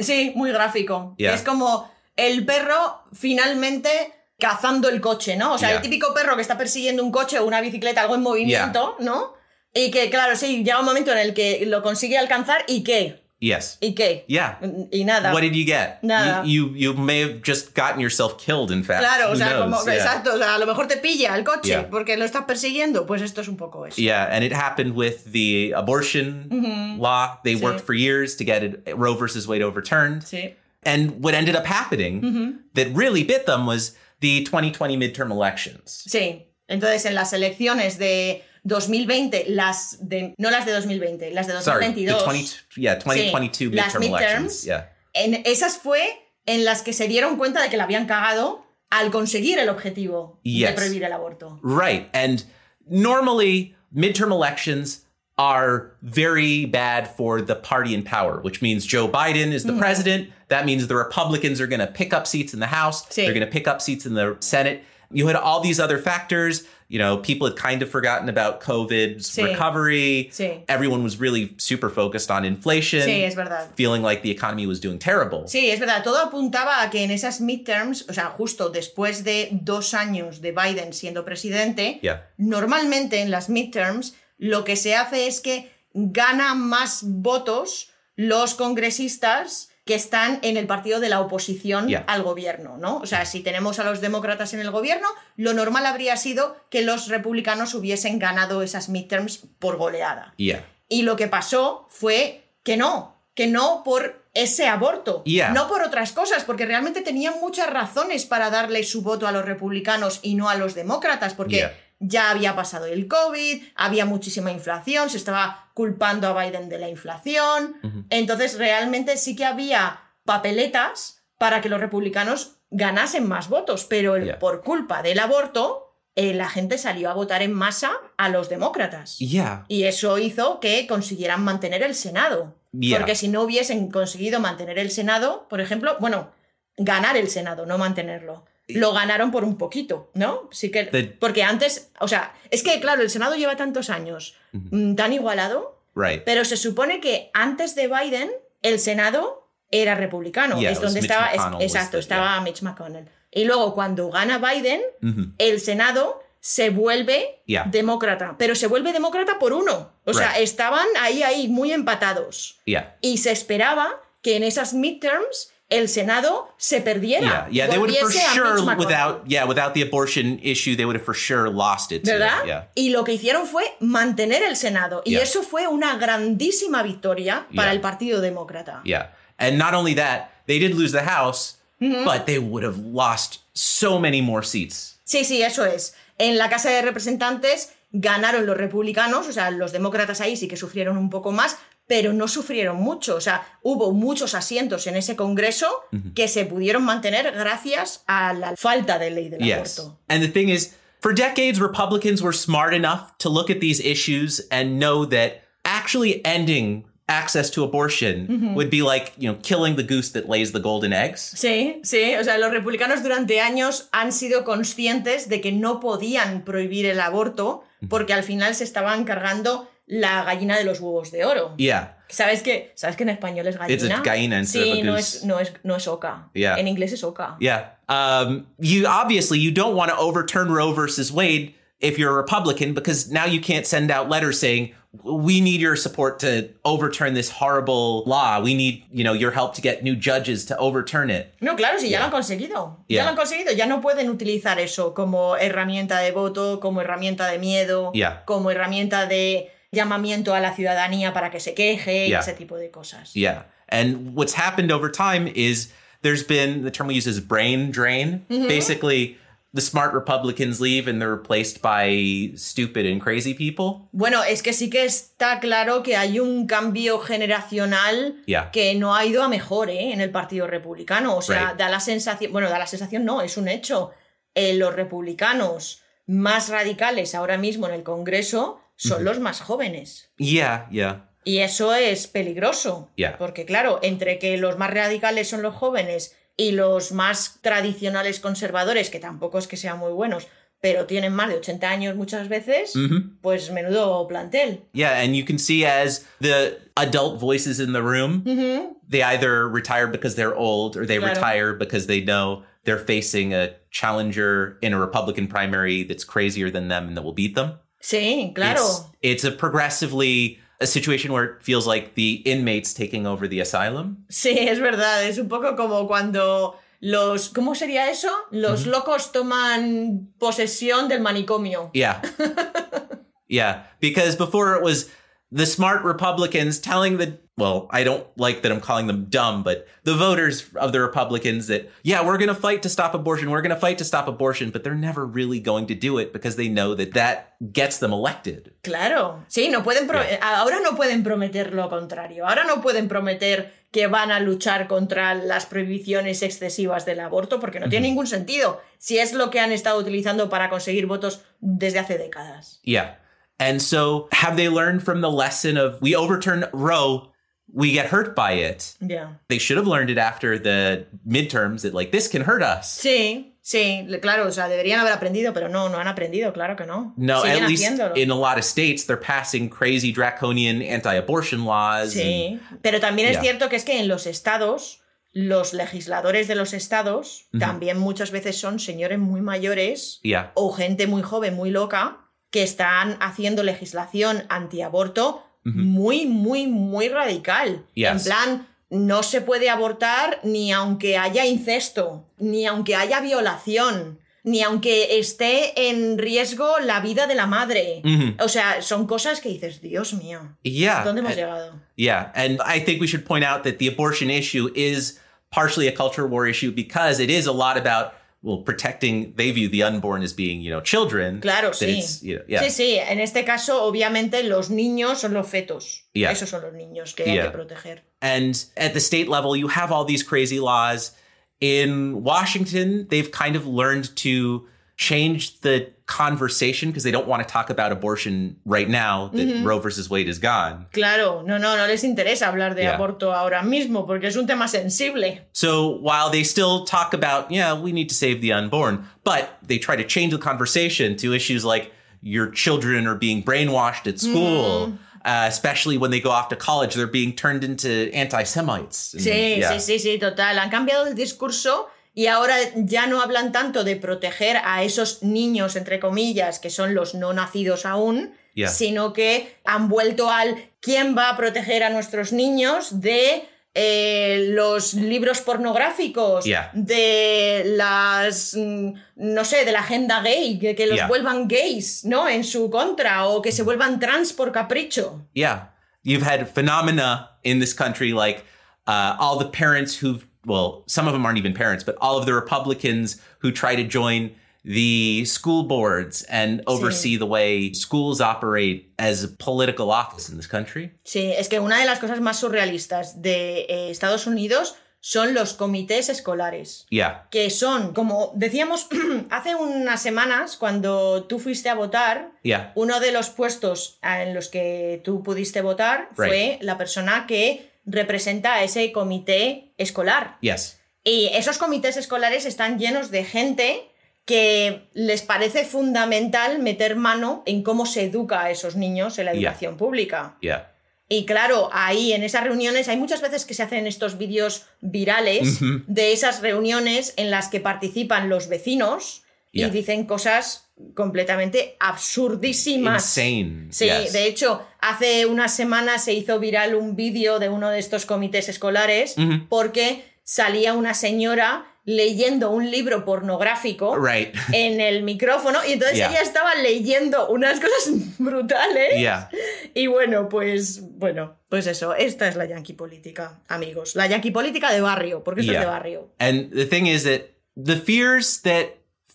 Speaker 1: Sí, muy gráfico. Es como el perro finalmente cazando el coche, ¿no? O sea, el típico perro que está persiguiendo un coche o una bicicleta, algo en movimiento, ¿no? Y que, claro, sí, llega un momento en el que lo consigue alcanzar y que Yes. ¿Y qué? Yeah. Y nada. What did
Speaker 2: you get? Nada. You, you, you may have just gotten yourself killed, in fact. Claro, Who o sea, como, yeah. exacto,
Speaker 1: o sea, a lo mejor te pilla el coche yeah. porque lo estás persiguiendo. Pues esto es un poco eso.
Speaker 2: Yeah, and it happened with the abortion mm -hmm. law. They sí. worked for years to get it, Roe versus Wade overturned. Sí. And what ended up happening mm -hmm. that really bit them was the 2020 midterm elections.
Speaker 1: Sí. Entonces, en las elecciones de 2020, las de, no las de 2020, las de 2022. Sorry,
Speaker 2: 20, 2022 midterm elections. Yeah.
Speaker 1: En, esas fue en las que se dieron cuenta de que la habían cagado al conseguir el objetivo de prohibir el aborto.
Speaker 2: Right. And normally, midterm elections are very bad for the party in power, which means Joe Biden is the mm. president. That means the Republicans are going to pick up seats in the House, sí. they're going to pick up seats in the Senate. You had all these other factors. You know, people had kind of forgotten about COVID's sí. recovery. Sí. Everyone was really super focused on inflation. Sí, es verdad. Feeling like the economy was doing terrible.
Speaker 1: Sí, es verdad. Todo apuntaba a que en esas midterms, o sea, justo después de dos años de Biden siendo presidente, yeah. normalmente en las midterms lo que se hace es que gana más votos los congresistas que están en el partido de la oposición al gobierno, ¿no? O sea, si tenemos a los demócratas en el gobierno, lo normal habría sido que los republicanos hubiesen ganado esas midterms por goleada.
Speaker 3: Y
Speaker 1: lo que pasó fue que no, que no por ese aborto, no por otras cosas, porque realmente tenían muchas razones para darle su voto a los republicanos y no a los demócratas, porque ya había pasado el COVID, había muchísima inflación, se estaba culpando a Biden de la inflación. Entonces, realmente sí que había papeletas para que los republicanos ganasen más votos, pero por culpa del aborto, eh, la gente salió a votar en masa a los demócratas.
Speaker 3: Y
Speaker 1: eso hizo que consiguieran mantener el Senado. Porque si no hubiesen conseguido mantener el Senado, por ejemplo, bueno, ganar el Senado, no mantenerlo lo ganaron por un poquito, ¿no? Sí que. porque antes, o sea, es que claro, el Senado lleva tantos años mm, tan igualado, pero se supone que antes de Biden, el Senado era republicano. es donde estaba. exacto, estaba Mitch McConnell. Y luego, cuando gana Biden, el Senado se vuelve demócrata, pero se vuelve demócrata por uno. O sea, estaban ahí, ahí, muy empatados. Y se esperaba que en esas midterms el Senado se perdiera. Yeah, yeah they would for sure without
Speaker 2: yeah, without the abortion issue they would have for sure lost it. ¿Verdad?
Speaker 1: Y lo que hicieron fue mantener el Senado y eso fue una grandísima victoria para el Partido Demócrata.
Speaker 2: Yeah. And not only that, they did lose the House, but they would have lost so many more seats.
Speaker 1: Sí, sí, eso es. En la Casa de Representantes ganaron los republicanos, o sea, los demócratas ahí sí que sufrieron un poco más, pero no sufrieron mucho. O sea, hubo muchos asientos en ese Congreso que se pudieron mantener gracias a la falta de ley del yes. aborto.
Speaker 2: And the thing is, for decades, Republicans were smart enough to look at these issues and know that actually ending access to abortion would be like, you know, killing the goose that lays the golden eggs.
Speaker 1: Sí, sí, o sea, los republicanos durante años han sido conscientes de que no podían prohibir el aborto porque al final se estaban cargando la gallina de los huevos de oro. ¿Sabes que, ¿Sabes que en español es gallina? gallina sí, no es, no es, no oca. En inglés es oca.
Speaker 2: Yeah. Um, you obviously you don't want to overturn Roe versus Wade if you're a Republican because now you can't send out letters saying we need your support to overturn this horrible law. We need, you know, your help to get new judges to overturn it.
Speaker 1: No, claro, si ya lo han conseguido. Ya lo han conseguido. Ya no pueden utilizar eso como herramienta de voto, como herramienta de miedo, como herramienta de llamamiento a la ciudadanía para que se queje y ese tipo de cosas.
Speaker 4: Yeah.
Speaker 2: And what's happened over time is there's been the term we use is brain drain. Mm-hmm. Basically, the smart Republicans leave and they're replaced by stupid and crazy people.
Speaker 1: Bueno, es que sí que está claro que hay un cambio generacional que no ha ido a mejor ¿eh? en el Partido Republicano. O sea, da la sensación, bueno, da la sensación no, es un hecho. Eh, los republicanos más radicales ahora mismo en el Congreso son los más jóvenes.
Speaker 3: Yeah, yeah.
Speaker 1: Y eso es peligroso, porque claro, entre que los más radicales son los jóvenes y los más tradicionales conservadores, que tampoco es que sean muy buenos, pero tienen más de 80 años muchas veces, pues menudo plantel.
Speaker 2: Yeah, and you can see as the adult voices in the room, mm they either retire because they're old or they retire because they know they're facing a challenger in a Republican primary that's crazier than them and that will beat them.
Speaker 1: Sí, claro. It's,
Speaker 2: it's a progressively a situation where it feels like the inmates taking over the asylum.
Speaker 1: Sí, es verdad. Es un poco como cuando los ¿cómo sería eso? Los mm -hmm. locos toman posesión del manicomio.
Speaker 2: Yeah. yeah, because before it was the smart Republicans telling the well, I don't like that I'm calling them dumb, but the voters of the Republicans that, yeah, we're going to fight to stop abortion. We're going to fight to stop abortion, but they're never really going to do it because they know that that gets them elected.
Speaker 1: Claro. Sí, no pueden pro yeah. Eh, ahora no pueden prometer lo contrario. Ahora no pueden prometer que van a luchar contra las prohibiciones excesivas del aborto porque no mm -hmm. tiene ningún sentido si es lo que han estado utilizando para conseguir votos desde hace décadas.
Speaker 2: Yeah. And so have they learned from the lesson of we overturn Roe, we get hurt by it? Yeah. They should have learned it after the midterms that like this can hurt us.
Speaker 1: Sí. Sí, claro, o sea, deberían haber aprendido, pero no, no han aprendido, claro que no. No, Siguen at least haciéndolo. in
Speaker 2: a lot of states they're passing crazy draconian anti-abortion laws. Sí, and,
Speaker 1: pero también yeah. es cierto que es que en los estados, los legisladores de los estados mm -hmm. también muchas veces son señores muy mayores yeah. o gente muy joven, muy loca, que están haciendo legislación antiaborto muy, muy, muy radical. En plan, no se puede abortar ni aunque haya incesto, ni aunque haya violación, ni aunque esté en riesgo la vida de la madre. O sea, son cosas que dices, Dios mío. Yeah. ¿Dónde hemos llegado?
Speaker 2: Yeah, and I think we should point out that the abortion issue is partially a culture war issue because it is a lot about well, protecting, they view the unborn as being, you know, children. Claro, sí. You know, yeah. Sí, sí.
Speaker 1: En este caso, obviamente, los niños son los fetos. Yeah. Esos son los niños que yeah. hay que proteger.
Speaker 2: And at the state level, you have all these crazy laws. In Washington, they've kind of learned to change the conversation because they don't want to talk about abortion right now that uh Roe versus Wade is gone.
Speaker 1: Claro, no, no, no les interesa hablar de yeah. aborto ahora mismo porque es un tema sensible.
Speaker 2: So while they still talk about, yeah, we need to save the unborn, but they try to change the conversation to issues like your children are being brainwashed at school. Mm. Uh, especially when they go off to college, they're being turned into anti-Semites.
Speaker 1: Sí, yeah. sí, sí, sí, total. Han cambiado el discurso Y ahora ya no hablan tanto de proteger a esos niños, entre comillas, que son los no nacidos aún, sino que han vuelto al quién va a proteger a nuestros niños de eh, los libros pornográficos, de las, mm, no sé, de la agenda gay, que, los vuelvan gays, ¿no? En su contra, o que se mm. vuelvan trans por capricho.
Speaker 2: Yeah. You've had phenomena in this country like uh, all the parents who've well, some of them aren't even parents, but all of the Republicans who try to join the school boards and oversee the way schools operate as a political office in this country.
Speaker 1: Sí, es que una de las cosas más surrealistas de eh, Estados Unidos son los comités escolares. Yeah. Que son, como decíamos hace unas semanas, cuando tú fuiste a votar, yeah. uno de los puestos en los que tú pudiste votar fue la persona que representa a ese comité escolar.
Speaker 3: Y
Speaker 1: esos comités escolares están llenos de gente que les parece fundamental meter mano en cómo se educa a esos niños en la educación pública. Y claro, ahí en esas reuniones hay muchas veces que se hacen estos vídeos virales de esas reuniones en las que participan los vecinos y dicen cosas completamente absurdísimas.
Speaker 2: Insane. Sí, de
Speaker 1: hecho, hace una semana se hizo viral un vídeo de uno de estos comités escolares porque salía una señora leyendo un libro pornográfico en el micrófono y entonces ella estaba leyendo unas cosas brutales y bueno pues bueno pues eso esta es la yankee política amigos la yankee política de barrio porque esto es de barrio
Speaker 2: and the fears that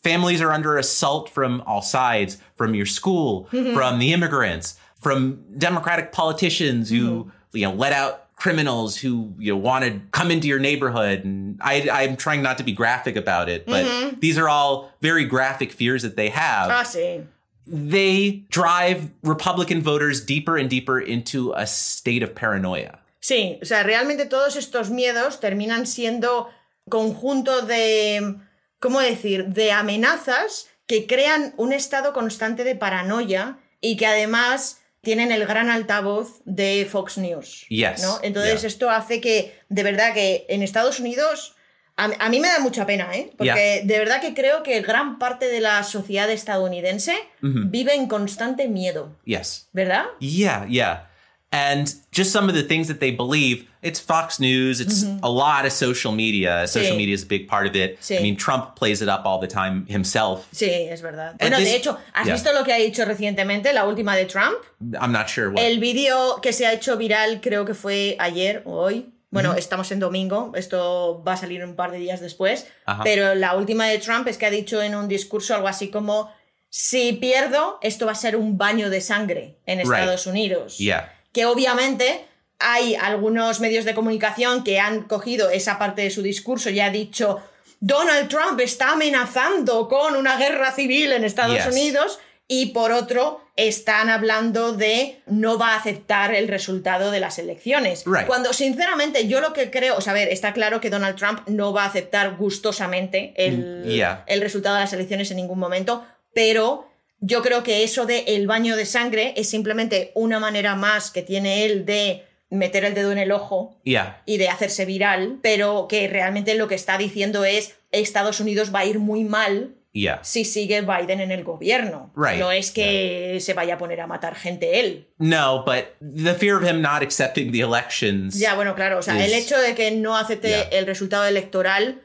Speaker 2: families are under assault from all sides, from your school, mm-hmm. from the immigrants, from democratic politicians who mm-hmm. you know let out criminals who you know want to come into your neighborhood and I, am trying not to be graphic about it but mm-hmm. these are all very graphic fears that they have I see. they drive republican voters deeper and deeper into a state of paranoia
Speaker 1: sí o sea realmente todos estos miedos terminan siendo conjunto de ¿cómo decir?, de amenazas que crean un estado constante de paranoia y que además tienen el gran altavoz de Fox News. Yes, ¿no? Entonces esto hace que, de verdad, que en Estados Unidos, a, mí me da mucha pena, ¿eh? porque de verdad que creo que gran parte de la sociedad estadounidense vive en constante miedo. Yes. ¿Verdad?
Speaker 2: Yeah, yeah and just some of the things that they believe. It's Fox News. It's mm-hmm. a lot of social media. Social media is a big part of it. I mean, Trump plays it up all the time himself.
Speaker 1: Sí, es verdad. bueno, de hecho, ¿has visto lo que ha dicho recientemente, la última de Trump?
Speaker 2: I'm not sure what. El
Speaker 1: video que se ha hecho viral creo que fue ayer o hoy. Bueno, mm-hmm. estamos en domingo, esto va a salir un par de días después, pero la última de Trump es que ha dicho en un discurso algo así como, si pierdo, esto va a ser un baño de sangre en Estados Unidos. Yeah que obviamente hay algunos medios de comunicación que han cogido esa parte de su discurso y ha dicho, Donald Trump está amenazando con una guerra civil en Estados Unidos y por otro están hablando de no va a aceptar el resultado de las elecciones. Cuando sinceramente yo lo que creo, o sea, a ver, está claro que Donald Trump no va a aceptar gustosamente el, mm, el resultado de las elecciones en ningún momento, pero yo creo que eso de el baño de sangre es simplemente una manera más que tiene él de meter el dedo en el ojo y de hacerse viral, pero que realmente lo que está diciendo es Estados Unidos va a ir muy mal si sigue Biden en el gobierno. No es que se vaya a poner a matar gente él.
Speaker 2: No, but the fear of him not accepting the elections. Ya,
Speaker 1: bueno, claro, o sea, el hecho de que no acepte el resultado electoral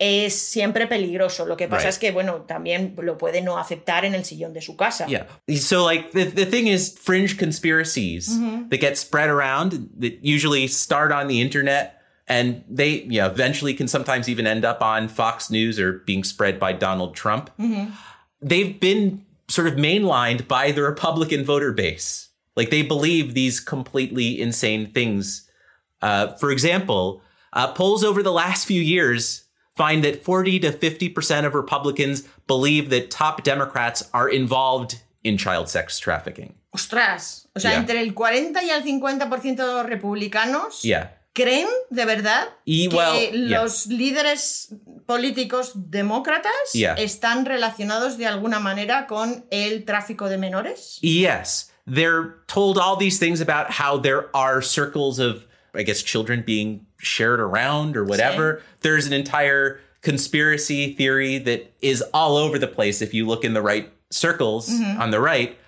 Speaker 1: es siempre peligroso. Lo que pasa right. es que, bueno, también lo puede no aceptar en el sillón de su casa. Yeah.
Speaker 2: So, like, the, the thing is, fringe conspiracies mm -hmm. that get spread around that usually start on the internet and they, yeah, eventually can sometimes even end up on Fox News or being spread by Donald Trump. Mm -hmm. They've been sort of mainlined by the Republican voter base. Like, they believe these completely insane things. Uh, for example, uh, polls over the last few years find that 40 to 50% of Republicans believe that top Democrats are involved in child sex trafficking.
Speaker 1: Ostras, o sea, yeah. entre el 40 y el 50% de los republicanos yeah. creen de verdad y, que well, los yeah. líderes políticos demócratas Yeah. están relacionados de alguna manera con el tráfico de menores.
Speaker 2: Yes, they're told all these things about how there are circles of I guess children being shared around or whatever. Same. There's an entire conspiracy theory that is all over the place if you look in the right circles mm-hmm. on the right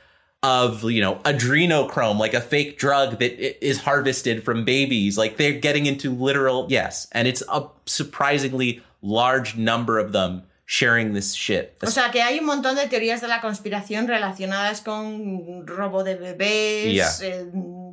Speaker 2: of you know adrenochrome like a fake drug that is harvested from babies like they're getting into literal yes and it's a surprisingly large number of them sharing this shit.
Speaker 1: O sea que hay un montón de teorías de la conspiración relacionadas con robo de bebés, yeah. eh,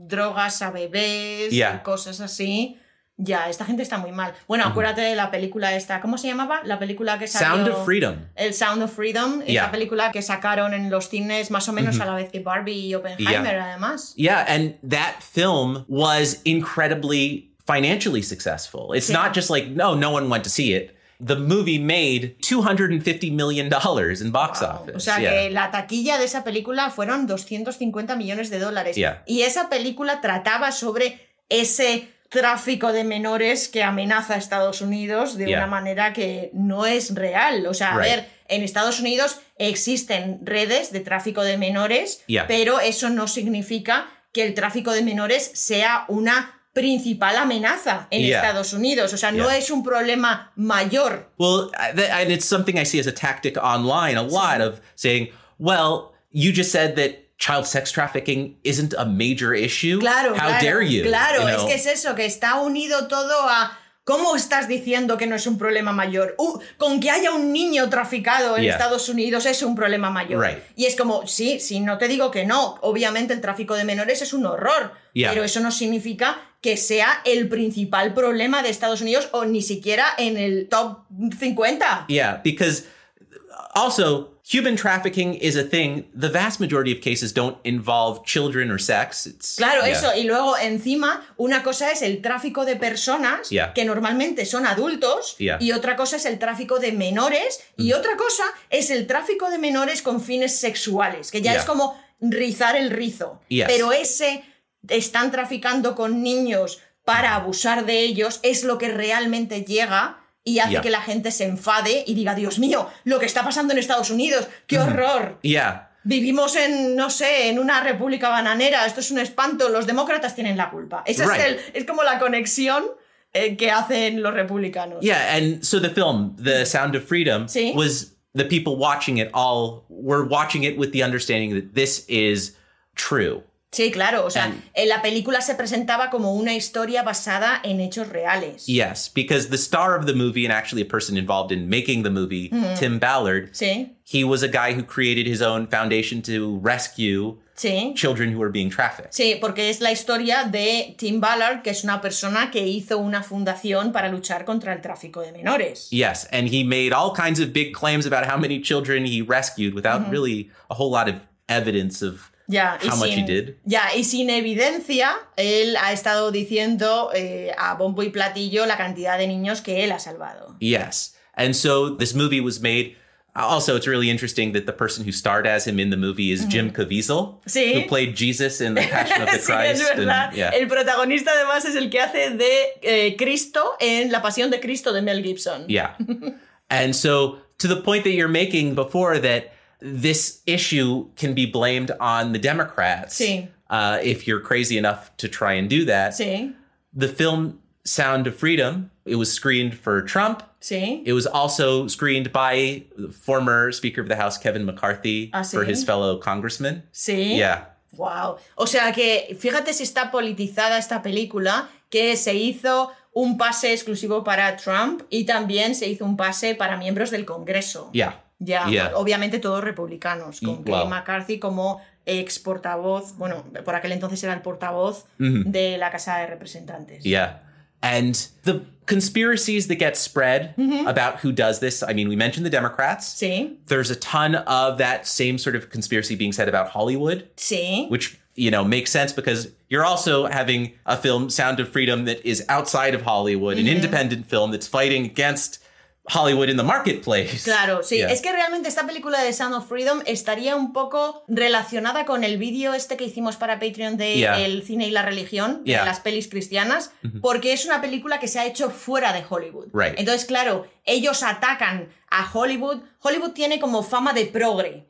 Speaker 1: drogas a bebés, yeah. cosas así. ya, esta gente está muy mal. Bueno, acuérdate de la película esta, ¿cómo se llamaba? La película que salió... Sound of Freedom. El Sound of Freedom, esa película que sacaron en los cines más o menos a la vez que Barbie y Oppenheimer, además.
Speaker 2: Yeah, and that film was incredibly financially successful. It's not just like, no, no one went to see it. The movie made 250 million dollars in box office. O sea que
Speaker 1: la taquilla de esa película fueron 250 millones de dólares. Y esa película trataba sobre ese tráfico de menores que amenaza a Estados Unidos de una manera que no es real. O sea, a ver, en Estados Unidos existen redes de tráfico de menores, pero eso no significa que el tráfico de menores sea una principal amenaza en Estados Unidos. O sea, no es un problema mayor.
Speaker 2: Well, and it's something I see as a tactic online a lot of saying, well, you just said that child sex trafficking isn't a major issue. Claro, How claro, dare you? Claro, es que es
Speaker 1: eso, que está unido todo a ¿Cómo estás diciendo que no es un problema mayor? Uh, con que haya un niño traficado en Estados Unidos es un problema mayor. Y es como, sí, sí, no te digo que no. Obviamente el tráfico de menores es un horror, pero eso no significa que sea el principal problema de Estados Unidos o ni siquiera en el top 50.
Speaker 2: Yeah, because uh, also human trafficking is a thing. The vast majority of cases don't involve children or sex. claro, eso. Y
Speaker 1: luego, encima, una cosa es el tráfico de personas, que normalmente son adultos, y otra cosa es el tráfico de menores, y mm. otra cosa es el tráfico de menores con fines sexuales, que ya es como rizar el rizo. Pero ese están traficando con niños para abusar de ellos es lo que realmente llega y hace que la gente se enfade y diga, Dios mío, lo que está pasando en Estados Unidos, qué horror. Ya. Vivimos en, no sé, en una república bananera, esto es un espanto, los demócratas tienen la culpa. Esa es, como la conexión eh, que hacen los republicanos.
Speaker 2: Yeah, and so the film, The Sound of Freedom, was the people watching it all were watching it with the understanding that this is true.
Speaker 1: Sí, claro. O sea, la película se presentaba como una historia basada en hechos reales.
Speaker 2: Yes, because the star of the movie and actually a person involved in making the movie, mm-hmm. Tim Ballard, sí. he was a guy who created his own foundation to rescue sí. children who were being trafficked.
Speaker 1: Sí, porque es la historia de Tim Ballard, que es una persona que hizo una fundación para luchar contra el tráfico de menores.
Speaker 2: Yes, and he made all kinds of big claims about how many children he rescued without mm-hmm. really a whole lot of evidence of
Speaker 1: Ya, how y much sin, he did. Ya, y sin evidencia, él ha estado diciendo eh, a bombo y platillo la cantidad de niños que él ha salvado.
Speaker 2: Yes. And so this movie was made Also, it's really interesting that the person who starred as him in the movie is Jim Caviezel, ¿Sí? who played Jesus in The Passion of the Christ. sí, es And, yeah. El
Speaker 1: protagonista además es el que hace de eh, Cristo en La Pasión de Cristo de Mel Gibson.
Speaker 2: Yeah. and so, to the point that you're making before that this issue can be blamed on the Democrats. See, Uh, if you're crazy enough to try and do that. See, The film Sound of Freedom, it was screened for Trump. See, It was also screened by former Speaker of the House Kevin McCarthy ah, for his fellow congressman.
Speaker 1: See, Yeah. Wow. O sea que fíjate si está politizada esta película que se hizo un pase exclusivo para Trump y también se hizo un pase para miembros del Congreso. Yeah. Ya, yeah. obviamente todos republicanos, con Kevin McCarthy como ex portavoz, bueno, por aquel entonces era el portavoz mm -hmm. de la Casa de Representantes.
Speaker 2: Yeah. And the conspiracies that get spread mm -hmm. about who does this. I mean, we mentioned the Democrats. Sí. There's a ton of that same sort of conspiracy being said about Hollywood. Sí. Which you know makes sense because you're also having a film sound of freedom that is outside of hollywood mm -hmm. an mm-hmm. independent film that's fighting against Hollywood in the marketplace.
Speaker 1: Claro, sí. Es que realmente esta película de Sound of Freedom estaría un poco relacionada con el vídeo este que hicimos para Patreon de el cine y la religión, de las pelis cristianas, mm-hmm. porque es una película que se ha hecho fuera de Hollywood. Entonces, claro, ellos atacan a Hollywood. Hollywood tiene como fama de progre.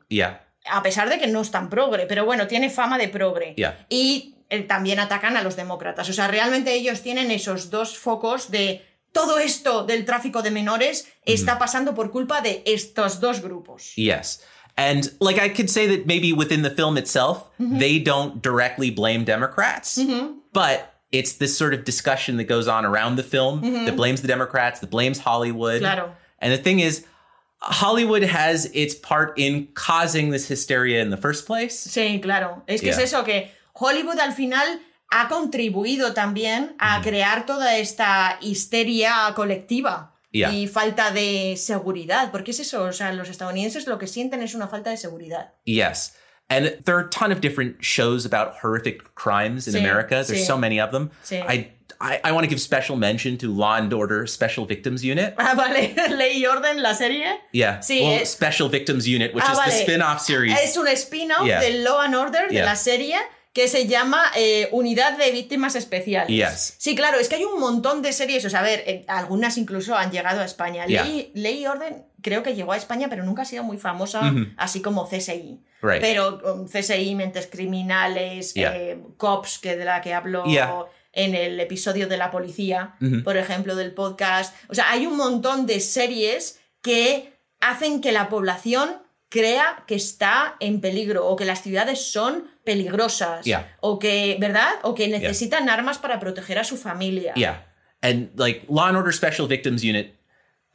Speaker 1: A pesar de que no es tan progre, pero bueno, tiene fama de progre. Y eh, también atacan a los demócratas. O sea, realmente ellos tienen esos dos focos de todo esto del tráfico de menores mm-hmm. está pasando por culpa de estos dos grupos.
Speaker 2: Yes. And like I could say that maybe within the film itself, mm-hmm. they don't directly blame Democrats, mm-hmm. but it's this sort of discussion that goes on around the film mm-hmm. that blames the Democrats, that blames Hollywood. Claro. And the thing is, Hollywood has its part in causing this hysteria in the first place.
Speaker 1: Sí, claro. Es que yeah. es eso que Hollywood al final ha contribuido también a crear toda esta histeria colectiva y falta de seguridad, porque es eso, o sea, los estadounidenses lo que sienten es una falta de seguridad.
Speaker 2: Yes. And there are a ton of different shows about horrific crimes in America. There's so many of them. Sí. I, I, I want to give special mention to Law and Order Special Victims Unit.
Speaker 1: Ah, vale. Ley y Orden, la serie.
Speaker 2: Yeah. Sí, es... Special Victims Unit, which ah, is the spin-off series. Es un
Speaker 1: spin-off de Law and Order, de la serie que se llama eh, Unidad de Víctimas Especiales. Sí, claro, es que hay un montón de series, o sea, a ver, eh, algunas incluso han llegado a España. Ley, y Orden creo que llegó a España, pero nunca ha sido muy famosa, así como CSI. Pero um, CSI, Mentes Criminales, eh, Cops, que de la que hablo... en el episodio de la policía, por ejemplo, del podcast. O sea, hay un montón de series que hacen que la población crea que está en peligro o que las ciudades son peligrosas yeah. o que, ¿verdad? O que necesitan yeah. armas para proteger a su familia. Yeah.
Speaker 2: And like Law and Order Special Victims Unit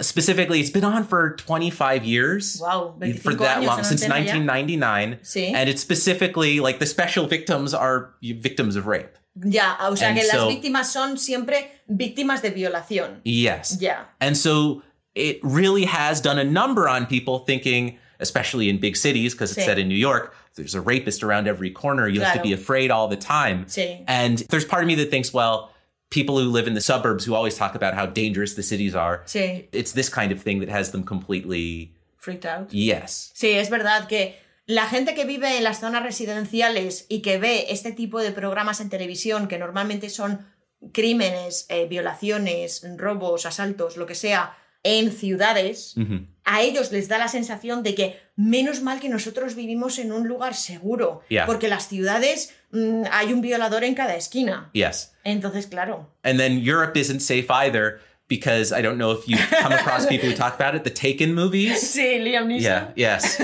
Speaker 2: specifically it's been on for 25 years wow for that long since 1999 sí. and it's specifically like the special victims are victims of rape
Speaker 1: yeah o sea and que so, las víctimas son siempre víctimas de violación
Speaker 2: yes yeah and so it really has done a number on people thinking especially in big cities because it's sí. set in New York. There's a rapist around every corner. You claro. have to be afraid all the time. Sí. And there's part of me that thinks, well, people who live in the suburbs who always talk about how dangerous the cities are, sí. it's this kind of thing that has them completely freaked out. Yes.
Speaker 1: Sí, es verdad que la gente que vive en las zonas residenciales y que ve este tipo de programas en televisión que normalmente son crímenes, eh, violaciones, robos, asaltos, lo que sea, en ciudades, uh -huh a ellos les da la sensación de que menos mal que nosotros vivimos en un lugar seguro, porque las ciudades mm, hay un violador en cada esquina. Yes. Entonces, claro.
Speaker 2: And then Europe isn't safe either because I don't know if you've come across people who talk about it, the Taken movies.
Speaker 1: Sí, Liam Neeson. Yeah, yes.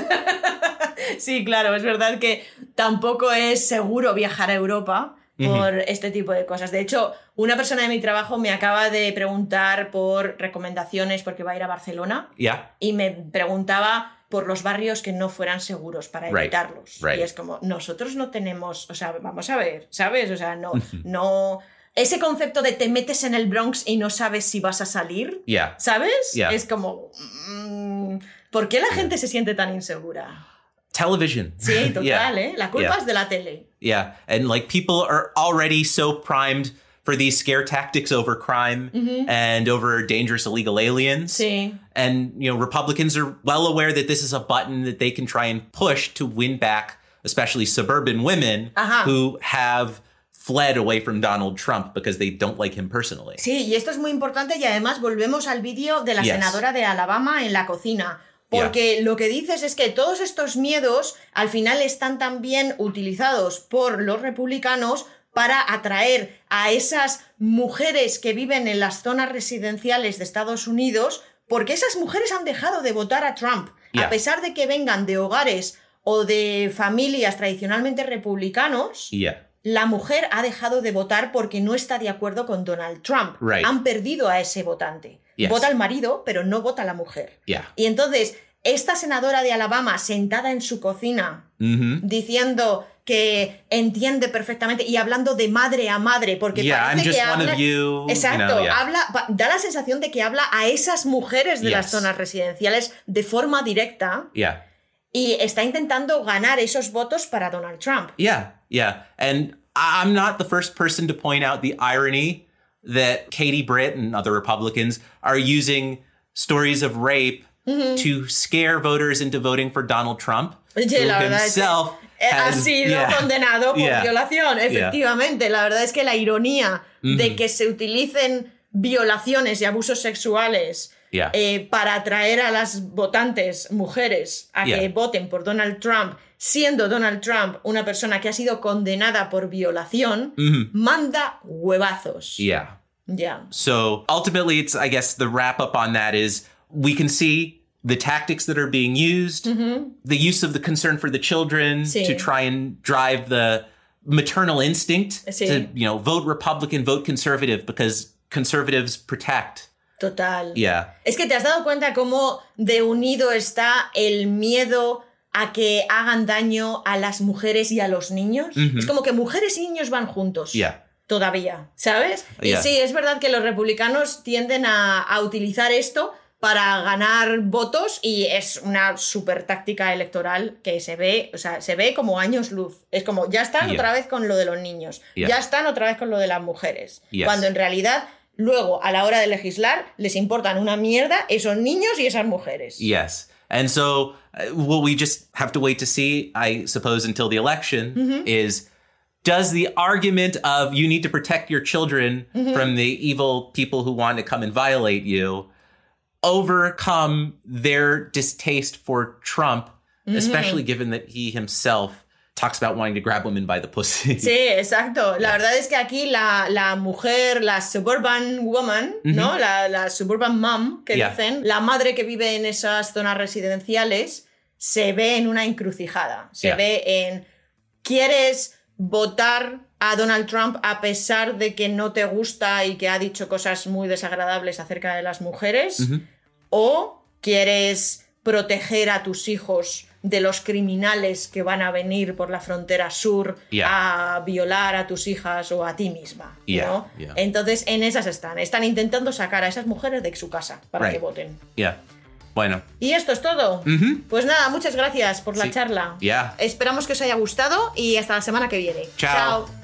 Speaker 1: sí, claro, es verdad que tampoco es seguro viajar a Europa por este tipo de cosas. De hecho, una persona de mi trabajo me acaba de preguntar por recomendaciones porque va a ir a Barcelona. Y me preguntaba por los barrios que no fueran seguros para evitarlos. Y es como, nosotros no tenemos, o sea, vamos a ver, ¿sabes? O sea, no, no ese concepto de te metes en el Bronx y no sabes si vas a salir,
Speaker 3: ¿sabes? Es
Speaker 1: como, mm, ¿por qué la gente se siente tan insegura?
Speaker 2: television. Sí, total, yeah. eh? La culpa yeah. es de la tele. Yeah, and like people are already so primed for these scare tactics over crime mm-hmm. and over dangerous illegal aliens. Sí. And you know, Republicans are well aware that this is a button that they can try and push to win back especially suburban women who have fled away from Donald Trump because they don't like him personally.
Speaker 1: Sí, y esto es muy importante y además volvemos al vídeo de la yes. senadora de Alabama en la cocina. Porque lo que dices es que todos estos miedos al final están también utilizados por los republicanos para atraer a esas mujeres que viven en las zonas residenciales de Estados Unidos, porque esas mujeres han dejado de votar a Trump, a pesar de que vengan de hogares o de familias tradicionalmente republicanos. La mujer ha dejado de votar porque no está de acuerdo con Donald Trump. Han perdido a ese votante vota al marido, pero no vota la mujer. Y entonces, esta senadora de Alabama sentada en su cocina mm-hmm. diciendo que entiende perfectamente y hablando de madre a madre porque parece que exacto habla da la sensación de que habla a esas mujeres de las zonas residenciales de forma directa y está intentando ganar esos votos para Donald Trump
Speaker 2: yeah yeah and I'm not the first person to point out the irony that Katie Britt and other Republicans are using stories of rape
Speaker 1: mm-hmm. to
Speaker 2: scare voters into voting for Donald Trump. Sí, la himself es eh, has, ha sido yeah, condenado
Speaker 1: por yeah, violación. Efectivamente, yeah. la verdad es que la ironía mm-hmm. de que se utilicen violaciones y abusos sexuales yeah. eh, para atraer a las votantes mujeres a yeah. que voten por Donald Trump, siendo Donald Trump una persona que ha sido condenada por violación, mm-hmm. manda huevazos. Yeah. Yeah.
Speaker 2: So ultimately, it's, I guess, the wrap up on that is we can see the tactics that are being used, mm-hmm. the use of the concern for the children sí. to try and drive the maternal instinct sí. to, you know, vote Republican, vote conservative because conservatives protect
Speaker 1: Total. Es que te has dado cuenta cómo de unido está el miedo a que hagan daño a las mujeres y a los niños. Es como que mujeres y niños van juntos. Ya. Todavía, ¿sabes? Y sí, es verdad que los republicanos tienden a, utilizar esto para ganar votos y es una super táctica electoral que se ve, o sea, se ve como años luz. Es como, ya están otra vez con lo de los niños, ya están otra vez con lo de las mujeres, cuando en realidad Luego, a la hora de legislar, les importan una mierda esos niños y esas mujeres.
Speaker 2: Yes. And so, uh, what we just have to wait to see, I suppose, until the election mm-hmm. is does the argument of you need to protect your children mm-hmm. from the evil people who want to come and violate you overcome their distaste for Trump, mm-hmm. especially given that he himself talks about wanting to grab women by the pussy. Sí,
Speaker 1: exacto. La verdad es que aquí la, mujer, la suburban woman, ¿no? Mm-hmm. La, suburban mom, que dicen, la madre que vive en esas zonas residenciales, se ve en una encrucijada. Se ve en, ¿quieres votar a Donald Trump a pesar de que no te gusta y que ha dicho cosas muy desagradables acerca de las mujeres? Mm-hmm. ¿O quieres proteger a tus hijos? de los criminales que van a venir por la frontera sur a violar a tus hijas o a ti misma. Entonces, en esas están. Están intentando sacar a esas mujeres de su casa para que voten. Bueno. Y esto es todo. Pues nada, muchas gracias por la charla. Esperamos que os haya gustado y hasta la semana que viene. Chao.